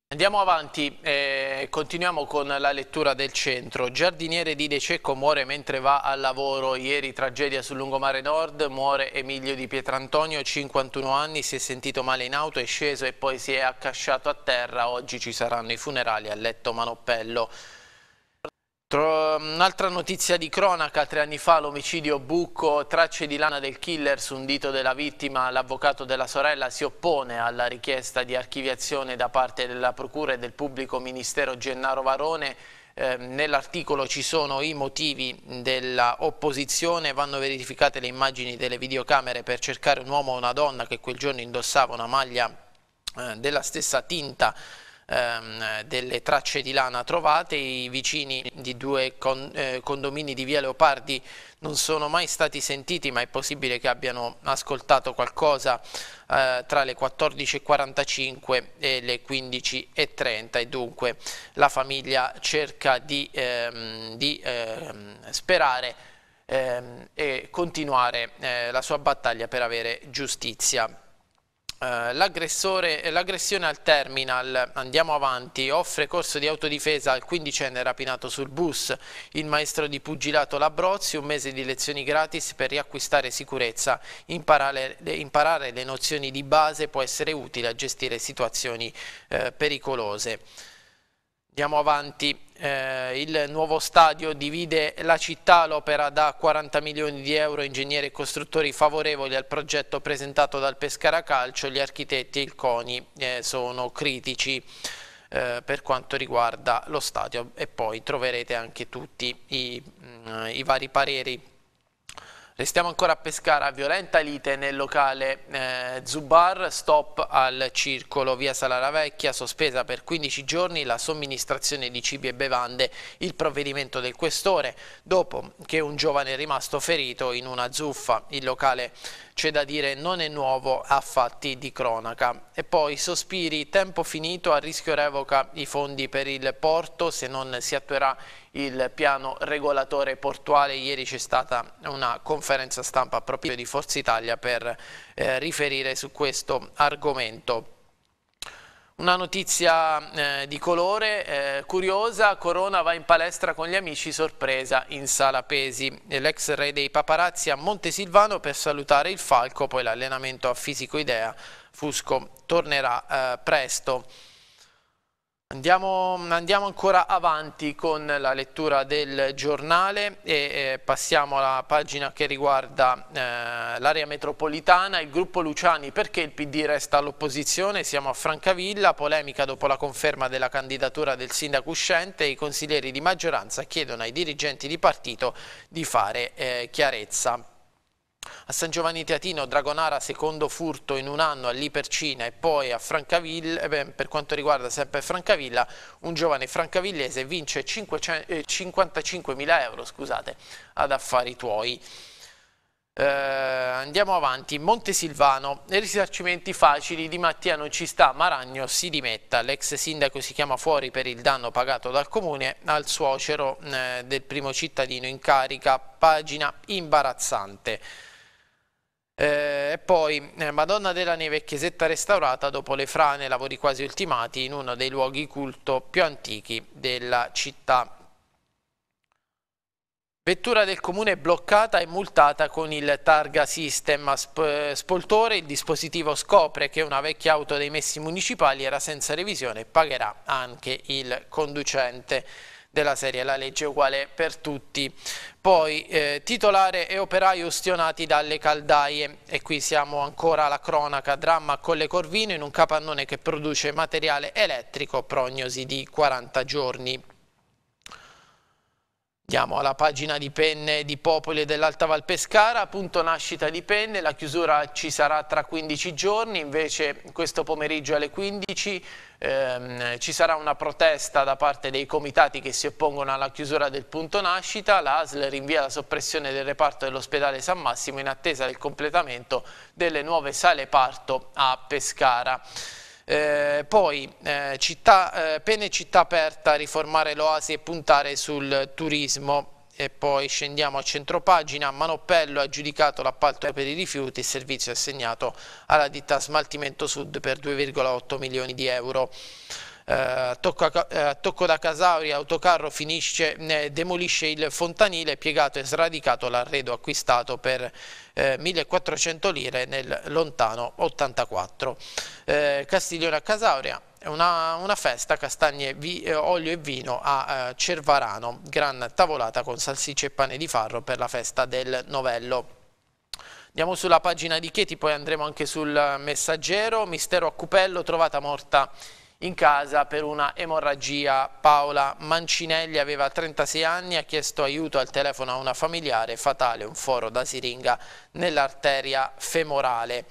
Andiamo avanti, eh, continuiamo con la lettura del centro. Giardiniere di De Cecco muore mentre va al lavoro. Ieri tragedia sul lungomare nord, muore Emilio di Pietrantonio, 51 anni, si è sentito male in auto, è sceso e poi si è accasciato a terra. Oggi ci saranno i funerali a Letto Manoppello. Un'altra notizia di cronaca, tre anni fa l'omicidio Bucco, tracce di lana del killer su un dito della vittima, l'avvocato della sorella si oppone alla richiesta di archiviazione da parte della Procura e del pubblico ministero Gennaro Varone. Ehm, nell'articolo ci sono i motivi dell'opposizione, vanno verificate le immagini delle videocamere per cercare un uomo o una donna che quel giorno indossava una maglia eh, della stessa tinta ehm, delle tracce di lana trovate, i vicini di due con, eh, condomini di via Leopardi non sono mai stati sentiti, ma è possibile che abbiano ascoltato qualcosa eh, tra le 14.45 e le 15.30 e dunque la famiglia cerca di, ehm, di ehm, sperare ehm, e continuare eh, la sua battaglia per avere giustizia. Eh, eh, l'aggressione al terminal, andiamo avanti, offre corso di autodifesa al quindicenne rapinato sul bus, il maestro di pugilato Labrozzi, un mese di lezioni gratis per riacquistare sicurezza, imparare, imparare le nozioni di base può essere utile a gestire situazioni uh, pericolose. Andiamo avanti. Eh, il nuovo stadio divide la città, l'opera da 40 milioni di euro, ingegneri e costruttori favorevoli al progetto presentato dal Pescara Calcio, gli architetti e il CONI eh, sono critici eh, per quanto riguarda lo stadio e poi troverete anche tutti i, mm, i vari pareri Restiamo ancora a Pescara, violenta lite nel locale eh, Zubar, stop al circolo via Salara Vecchia, sospesa per 15 giorni la somministrazione di cibi e bevande, il provvedimento del questore, dopo che un giovane è rimasto ferito in una zuffa. Il locale, c'è da dire, non è nuovo a fatti di cronaca. E poi sospiri, tempo finito, a rischio revoca i fondi per il porto se non si attuerà il il piano regolatore portuale. Ieri c'è stata una conferenza stampa proprio di Forza Italia per eh, riferire su questo argomento. Una notizia eh, di colore, eh, curiosa, Corona va in palestra con gli amici, sorpresa in sala pesi. L'ex re dei paparazzi a Montesilvano per salutare il Falco, poi l'allenamento a Fisico Idea. Fusco tornerà eh, presto. Andiamo, andiamo, ancora avanti con la lettura del giornale e eh, passiamo alla pagina che riguarda eh, l'area metropolitana, il gruppo Luciani, perché il PD resta all'opposizione, siamo a Francavilla, polemica dopo la conferma della candidatura del sindaco uscente, i consiglieri di maggioranza chiedono ai dirigenti di partito di fare eh, chiarezza. A San Giovanni Teatino, Dragonara secondo furto in un anno all'Ipercina e poi a Francavilla, eh beh, per quanto riguarda sempre Francavilla, un giovane francavillese vince 55.000 eh, euro scusate, ad affari tuoi. Eh, andiamo avanti, Montesilvano, risarcimenti facili, Di Mattia non ci sta, Maragno si dimetta, l'ex sindaco si chiama fuori per il danno pagato dal comune al suocero eh, del primo cittadino in carica, pagina imbarazzante. Eh, e poi eh, Madonna della Neve, chiesetta restaurata dopo le frane, lavori quasi ultimati, in uno dei luoghi culto più antichi della città. Vettura del comune bloccata e multata con il targa system a sp Spoltore. Il dispositivo scopre che una vecchia auto dei messi municipali era senza revisione e pagherà anche il conducente della serie. La legge è uguale per tutti. Poi eh, titolare e operai ustionati dalle caldaie e qui siamo ancora alla cronaca dramma con le Corvino in un capannone che produce materiale elettrico prognosi di 40 giorni. Andiamo alla pagina di Penne di Popoli dell'Alta Val Pescara, appunto nascita di Penne, la chiusura ci sarà tra 15 giorni, invece questo pomeriggio alle 15 ehm, ci sarà una protesta da parte dei comitati che si oppongono alla chiusura del punto nascita, l'ASL rinvia la soppressione del reparto dell'ospedale San Massimo in attesa del completamento delle nuove sale parto a Pescara. Eh, poi eh, città, eh, Pene città aperta, riformare l'oasi e puntare sul turismo e poi scendiamo a centropagina, Manoppello ha giudicato l'appalto per i rifiuti, il servizio è assegnato alla ditta Smaltimento Sud per 2,8 milioni di euro eh, tocca, eh, Tocco da Casauri, autocarro finisce, eh, demolisce il fontanile piegato e sradicato l'arredo acquistato per 1400 eh, lire nel lontano 84. Eh, Castiglione a Casauria, una, una, festa, castagne, vi, eh, olio e vino a eh, Cervarano, gran tavolata con salsicce e pane di farro per la festa del novello. Andiamo sulla pagina di Cheti, poi andremo anche sul messaggero, mistero a Cupello, trovata morta in casa per una emorragia. Paola Mancinelli aveva 36 anni, ha chiesto aiuto al telefono a una familiare, fatale un foro da siringa nell'arteria femorale.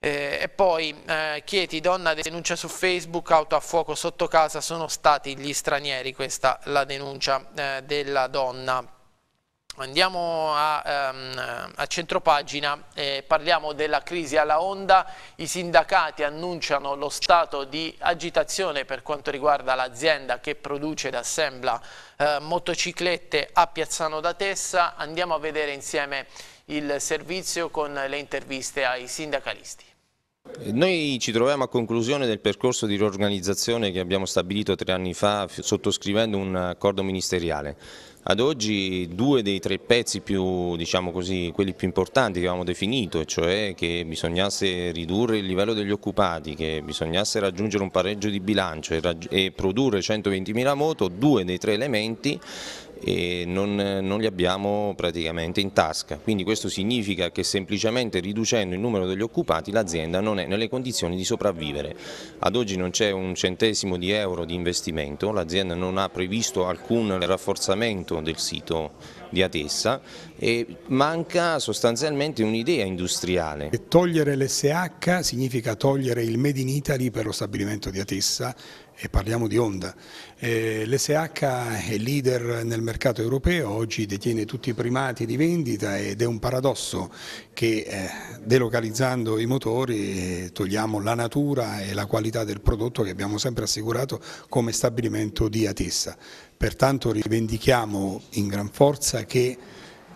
Eh, e poi eh, Chieti, donna denuncia su Facebook, auto a fuoco sotto casa, sono stati gli stranieri, questa la denuncia eh, della donna. Andiamo a, um, a centropagina, eh, parliamo della crisi alla Honda, i sindacati annunciano lo stato di agitazione per quanto riguarda l'azienda che produce ed assembla eh, motociclette a Piazzano da Tessa, andiamo a vedere insieme il servizio con le interviste ai sindacalisti. Noi ci troviamo a conclusione del percorso di riorganizzazione che abbiamo stabilito tre anni fa sottoscrivendo un accordo ministeriale. Ad oggi due dei tre pezzi più, diciamo così, quelli più importanti che avevamo definito, cioè che bisognasse ridurre il livello degli occupati, che bisognasse raggiungere un pareggio di bilancio e, produrre 120.000 moto, due dei tre elementi e non, non, li abbiamo praticamente in tasca. Quindi questo significa che semplicemente riducendo il numero degli occupati l'azienda non è nelle condizioni di sopravvivere. Ad oggi non c'è un centesimo di euro di investimento, l'azienda non ha previsto alcun rafforzamento del sito di Atessa e manca sostanzialmente un'idea industriale. E togliere l'SH significa togliere il Made in Italy per lo stabilimento di Atessa e parliamo di Honda. Eh, L'SH è leader nel mercato europeo, oggi detiene tutti i primati di vendita ed è un paradosso che eh, delocalizzando i motori eh, togliamo la natura e la qualità del prodotto che abbiamo sempre assicurato come stabilimento di Atessa. Pertanto rivendichiamo in gran forza che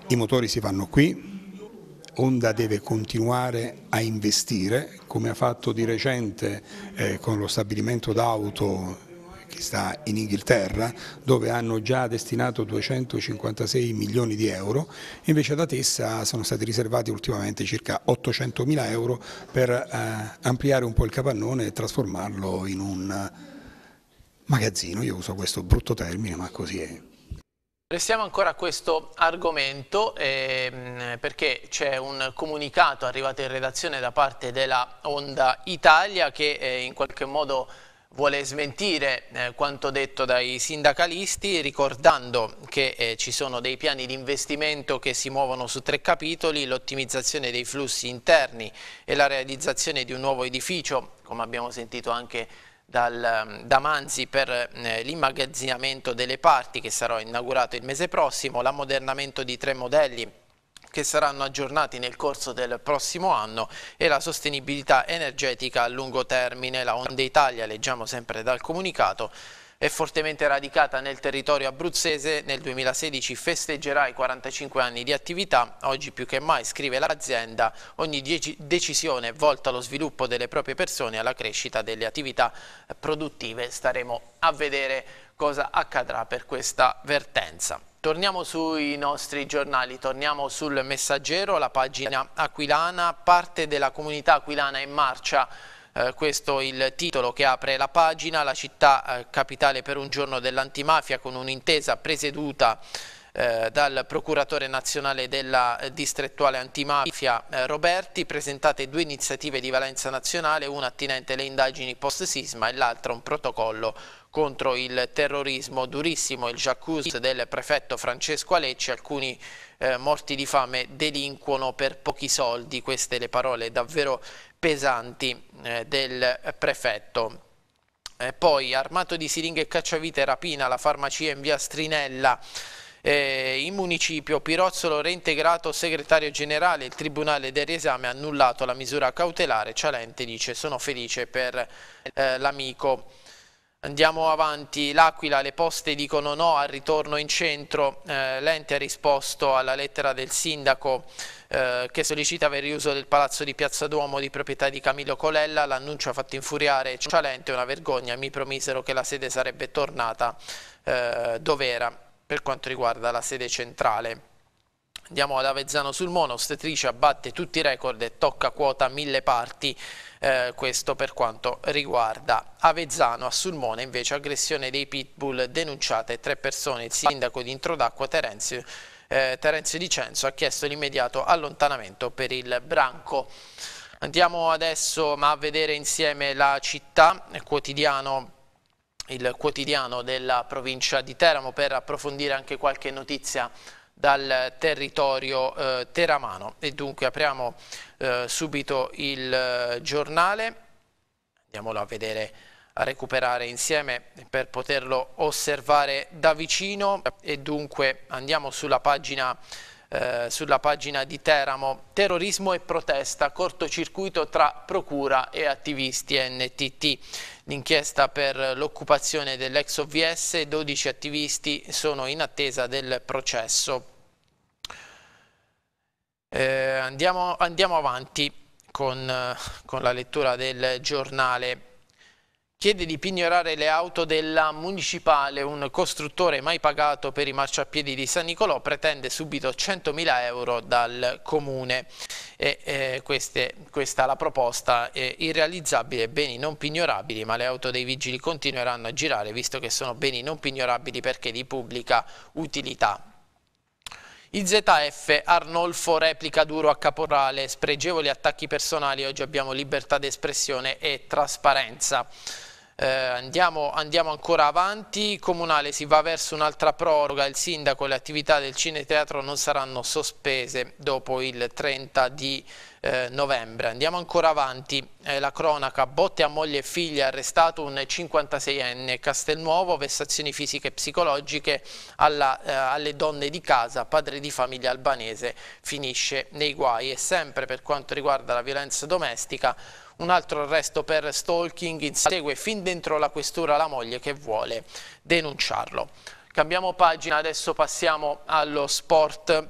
i motori si fanno qui, Onda deve continuare a investire, come ha fatto di recente eh, con lo stabilimento d'auto che sta in Inghilterra, dove hanno già destinato 256 milioni di euro, invece ad Atessa sono stati riservati ultimamente circa 800 mila euro per eh, ampliare un po' il capannone e trasformarlo in un magazzino, io uso questo brutto termine ma così è. Restiamo ancora a questo argomento ehm, perché c'è un comunicato arrivato in redazione da parte della Onda Italia che eh, in qualche modo vuole smentire eh, quanto detto dai sindacalisti ricordando che eh, ci sono dei piani di investimento che si muovono su tre capitoli, l'ottimizzazione dei flussi interni e la realizzazione di un nuovo edificio, come abbiamo sentito anche dal, ehm, da Manzi per eh, l'immagazzinamento delle parti che sarà inaugurato il mese prossimo, l'ammodernamento di tre modelli che saranno aggiornati nel corso del prossimo anno e la sostenibilità energetica a lungo termine. La Onda Italia, leggiamo sempre dal comunicato, è fortemente radicata nel territorio abruzzese, nel 2016 festeggerà i 45 anni di attività, oggi più che mai scrive l'azienda, ogni decisione volta allo sviluppo delle proprie persone e alla crescita delle attività produttive. Staremo a vedere cosa accadrà per questa vertenza. Torniamo sui nostri giornali, torniamo sul messaggero, la pagina aquilana, parte della comunità aquilana in marcia eh, questo il titolo che apre la pagina, la città eh, capitale per un giorno dell'antimafia con un'intesa presieduta eh, dal procuratore nazionale della eh, distrettuale antimafia eh, Roberti presentate due iniziative di valenza nazionale, una attinente alle indagini post sisma e l'altra un protocollo contro il terrorismo. Durissimo il jacuzzi del prefetto Francesco Alecci, alcuni eh, morti di fame delinquono per pochi soldi, queste le parole davvero pesanti eh, del prefetto. Eh, poi armato di siringhe e cacciavite rapina alla farmacia in via Strinella. Eh, in municipio Pirozzolo reintegrato segretario generale, il tribunale del riesame ha annullato la misura cautelare, Cialente dice sono felice per eh, l'amico Andiamo avanti, l'Aquila, le poste dicono no al ritorno in centro, eh, l'ente ha risposto alla lettera del sindaco eh, che sollecitava il riuso del palazzo di Piazza Duomo di proprietà di Camillo Colella, l'annuncio ha fatto infuriare Cialente, una vergogna, mi promisero che la sede sarebbe tornata eh, era per quanto riguarda la sede centrale. Andiamo ad Avezzano sul Mono, ostetricia batte tutti i record e tocca quota mille parti, eh, questo per quanto riguarda Avezzano. A Sulmona invece aggressione dei pitbull denunciate tre persone, il sindaco di Introdacqua Terenzio eh, Terenzio Dicenzo ha chiesto l'immediato allontanamento per il branco. Andiamo adesso a vedere insieme la città, il quotidiano, il quotidiano della provincia di Teramo per approfondire anche qualche notizia dal territorio eh, teramano. E dunque apriamo eh, subito il eh, giornale, andiamolo a vedere a recuperare insieme per poterlo osservare da vicino e dunque andiamo sulla pagina eh, sulla pagina di Teramo, terrorismo e protesta, cortocircuito tra procura e attivisti NTT. L'inchiesta per l'occupazione dell'ex OVS, 12 attivisti sono in attesa del processo. Eh, andiamo, andiamo, avanti con, eh, con la lettura del giornale chiede di pignorare le auto della municipale, un costruttore mai pagato per i marciapiedi di San Nicolò pretende subito 100.000 euro dal comune. E, eh, queste, questa è la proposta eh, irrealizzabile, beni non pignorabili, ma le auto dei vigili continueranno a girare visto che sono beni non pignorabili perché di pubblica utilità. Il ZF Arnolfo replica duro a Caporale, spregevoli attacchi personali, oggi abbiamo libertà d'espressione e trasparenza. Eh, andiamo, andiamo, ancora avanti, Comunale si va verso un'altra proroga, il sindaco e le attività del cineteatro non saranno sospese dopo il 30 di eh, novembre. Andiamo ancora avanti, eh, la cronaca, botte a moglie e figlia, arrestato un 56enne, Castelnuovo, vessazioni fisiche e psicologiche alla, eh, alle donne di casa, padre di famiglia albanese, finisce nei guai e sempre per quanto riguarda la violenza domestica un altro arresto per stalking, insegue fin dentro la questura la moglie che vuole denunciarlo. Cambiamo pagina, adesso passiamo allo sport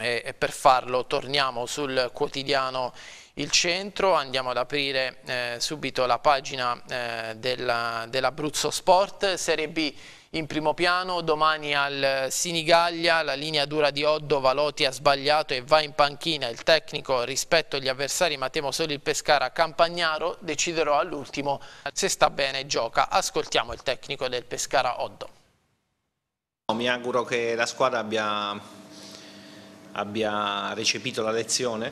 e, per farlo torniamo sul quotidiano il centro, andiamo ad aprire eh, subito la pagina eh, dell'Abruzzo dell Sport, Serie B in primo piano, domani al Sinigaglia, la linea dura di Oddo, Valoti ha sbagliato e va in panchina, il tecnico rispetto agli avversari Matteo solo il Pescara, Campagnaro deciderò all'ultimo se sta bene gioca, ascoltiamo il tecnico del Pescara Oddo. Mi auguro che la squadra abbia, abbia recepito la lezione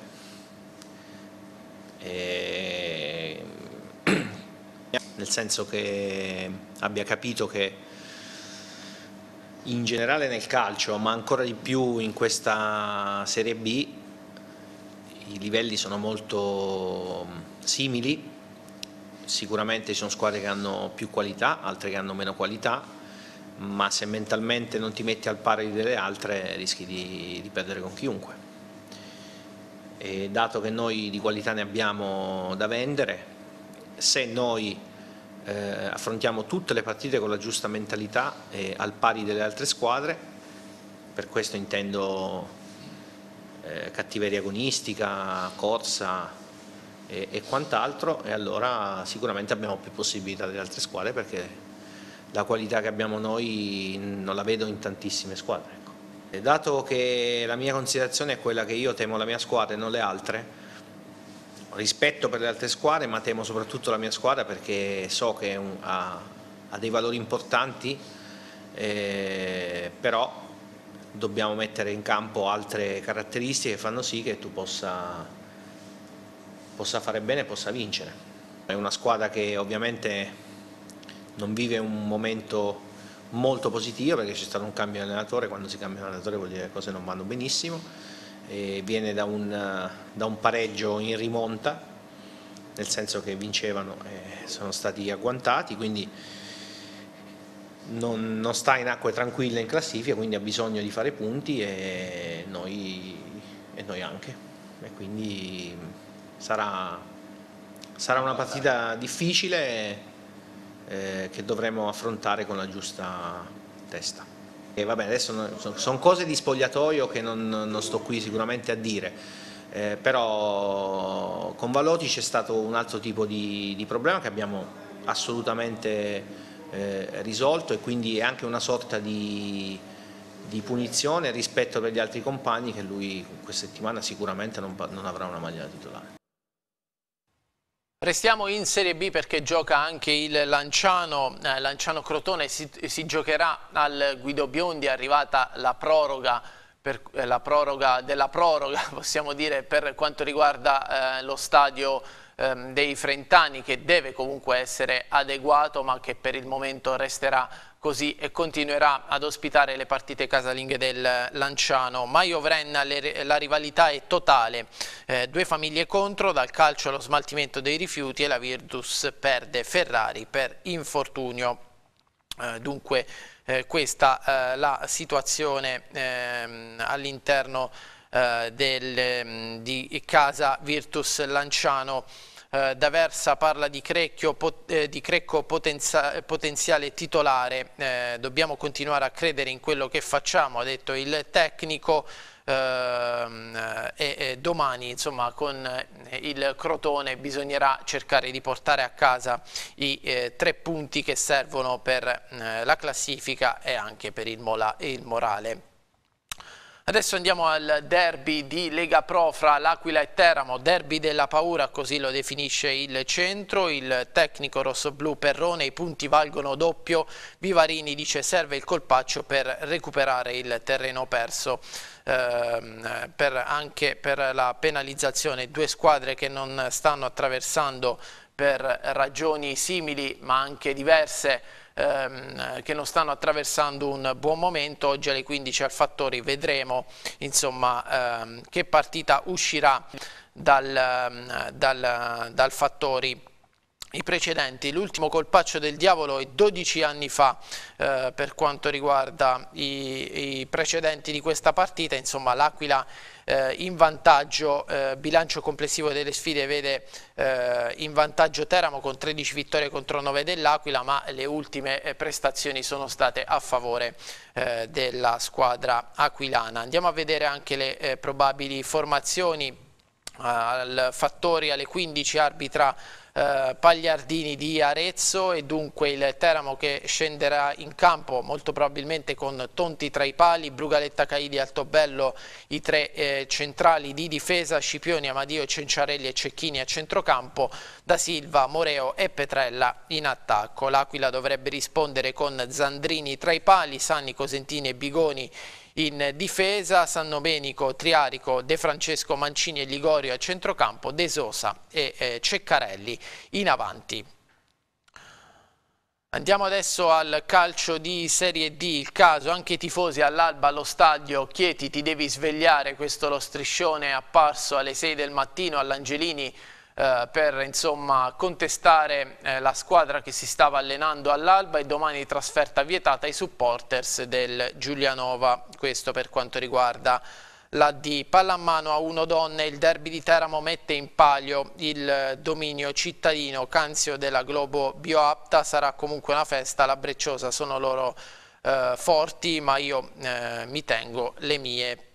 e... <clears throat> nel senso che abbia capito che in generale nel calcio, ma ancora di più in questa Serie B, i livelli sono molto mm, simili, sicuramente ci sono squadre che hanno più qualità, altre che hanno meno qualità, ma se mentalmente non ti metti al pari delle altre rischi di, di perdere con chiunque. E dato che noi di qualità ne abbiamo da vendere, se noi eh, affrontiamo tutte le partite con la giusta mentalità e al pari delle altre squadre, per questo intendo eh, cattiveria agonistica, corsa e, e quant'altro e allora sicuramente abbiamo più possibilità delle altre squadre perché la qualità che abbiamo noi non la vedo in tantissime squadre. Ecco. Dato che la mia considerazione è quella che io temo la mia squadra e non le altre, rispetto per le altre squadre, ma temo soprattutto la mia squadra perché so che un, ha, ha, dei valori importanti, eh, però dobbiamo mettere in campo altre caratteristiche che fanno sì che tu possa, possa fare bene e possa vincere. È una squadra che ovviamente non vive un momento molto positivo perché c'è stato un cambio di allenatore, quando si cambia un allenatore vuol dire che le cose non vanno benissimo, viene da un, da un, pareggio in rimonta, nel senso che vincevano e sono stati agguantati, quindi non, non sta in acque tranquille in classifica, quindi ha bisogno di fare punti e noi, e noi anche. E quindi sarà, sarà una partita difficile eh, che dovremo affrontare con la giusta testa. E vabbè, adesso sono cose di spogliatoio che non, non sto qui sicuramente a dire, eh, però con Valoti c'è stato un altro tipo di, di problema che abbiamo assolutamente eh, risolto e quindi è anche una sorta di, di, punizione rispetto per gli altri compagni che lui questa settimana sicuramente non, non avrà una maglia da titolare. Restiamo in Serie B perché gioca anche il Lanciano, eh, Lanciano Crotone si, si, giocherà al Guido Biondi, è arrivata la proroga, per, eh, la proroga della proroga <laughs> possiamo dire per quanto riguarda eh, lo stadio ehm, dei Frentani che deve comunque essere adeguato ma che per il momento resterà così e continuerà ad ospitare le partite casalinghe del Lanciano. Maio Vrenna la rivalità è totale, eh, due famiglie contro, dal calcio allo smaltimento dei rifiuti e la Virtus perde Ferrari per infortunio. Eh, dunque eh, questa eh, la situazione ehm, all'interno eh, mm, di casa Virtus Lanciano eh, D'Aversa parla di, Crecchio, pot, eh, di Crecco potenza, potenziale titolare, eh, dobbiamo continuare a credere in quello che facciamo, ha detto il tecnico. Ehm, eh, e, e, domani insomma, con eh, il Crotone bisognerà cercare di portare a casa i eh, tre punti che servono per eh, la classifica e anche per il, mola, il morale. Adesso andiamo al derby di Lega Pro fra l'Aquila e Teramo, derby della paura, così lo definisce il centro, il tecnico rossoblu Perrone, i punti valgono doppio, Vivarini dice serve il colpaccio per recuperare il terreno perso. Eh, per, anche per la penalizzazione, due squadre che non stanno attraversando per ragioni simili ma anche diverse ehm, che non stanno attraversando un buon momento, oggi alle 15 al Fattori vedremo insomma, ehm, che partita uscirà dal, ehm, dal, dal Fattori i precedenti, l'ultimo colpaccio del diavolo è 12 anni fa eh, per quanto riguarda i, i, precedenti di questa partita, insomma l'Aquila eh, in vantaggio, eh, bilancio complessivo delle sfide vede eh, in vantaggio Teramo con 13 vittorie contro 9 dell'Aquila, ma le ultime eh, prestazioni sono state a favore eh, della squadra aquilana. Andiamo a vedere anche le probabili formazioni, al Fattori alle 15 arbitra eh, Pagliardini di Arezzo e dunque il Teramo che scenderà in campo molto probabilmente con Tonti tra i pali, Brugaletta Caidi Altobello i tre eh, centrali di difesa, Scipioni, Amadio, Cenciarelli e Cecchini a centrocampo, Da Silva, Moreo e Petrella in attacco. L'Aquila dovrebbe rispondere con Zandrini tra i pali, Sanni, Cosentini e Bigoni in difesa, Sannomenico, Triarico, De Francesco, Mancini e Ligorio a centrocampo, De Sosa e eh, Ceccarelli in avanti. Andiamo adesso al calcio di Serie D, il caso anche i tifosi all'alba allo stadio Chieti ti devi svegliare, questo lo striscione apparso alle 6 del mattino all'Angelini eh, per insomma, contestare eh, la squadra che si stava allenando all'alba e domani trasferta vietata ai supporters del Giulianova, questo per quanto riguarda la D. Pallamano a uno donne, il derby di Teramo mette in palio il eh, dominio cittadino, Canzio della Globo Bioapta, sarà comunque una festa, la Brecciosa sono loro eh, forti ma io eh, mi tengo le mie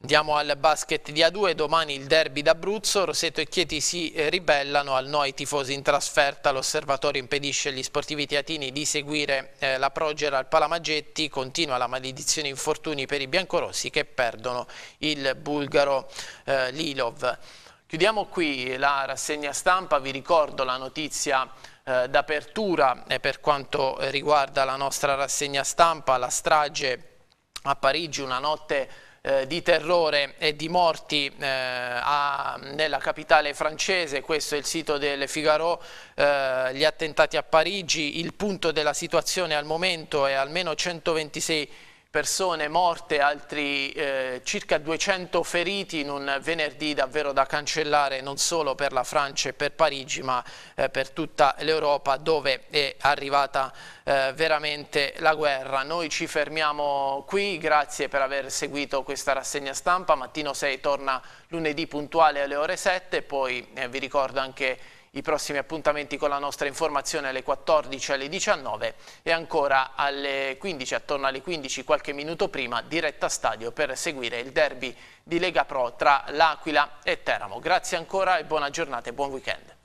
Andiamo al basket di A2, domani il derby d'Abruzzo, Roseto e Chieti si eh, ribellano al no ai tifosi in trasferta, l'osservatorio impedisce agli sportivi teatini di seguire eh, la progera al Palamagetti, continua la maledizione infortuni per i biancorossi che perdono il bulgaro eh, Lilov. Chiudiamo qui la rassegna stampa, vi ricordo la notizia eh, d'apertura eh, per quanto riguarda la nostra rassegna stampa, la strage a Parigi, una notte eh, di terrore e di morti eh, a, nella capitale francese, questo è il sito del Figaro, eh, gli attentati a Parigi, il punto della situazione al momento è almeno 126 persone morte, altri eh, circa 200 feriti in un venerdì davvero da cancellare non solo per la Francia e per Parigi ma eh, per tutta l'Europa dove è arrivata eh, veramente la guerra. Noi ci fermiamo qui, grazie per aver seguito questa rassegna stampa, Mattino 6 torna lunedì puntuale alle ore 7, poi eh, vi ricordo anche i prossimi appuntamenti con la nostra informazione alle 14 alle 19 e ancora alle 15, attorno alle 15 qualche minuto prima, diretta a stadio per seguire il derby di Lega Pro tra L'Aquila e Teramo. Grazie ancora e buona giornata e buon weekend.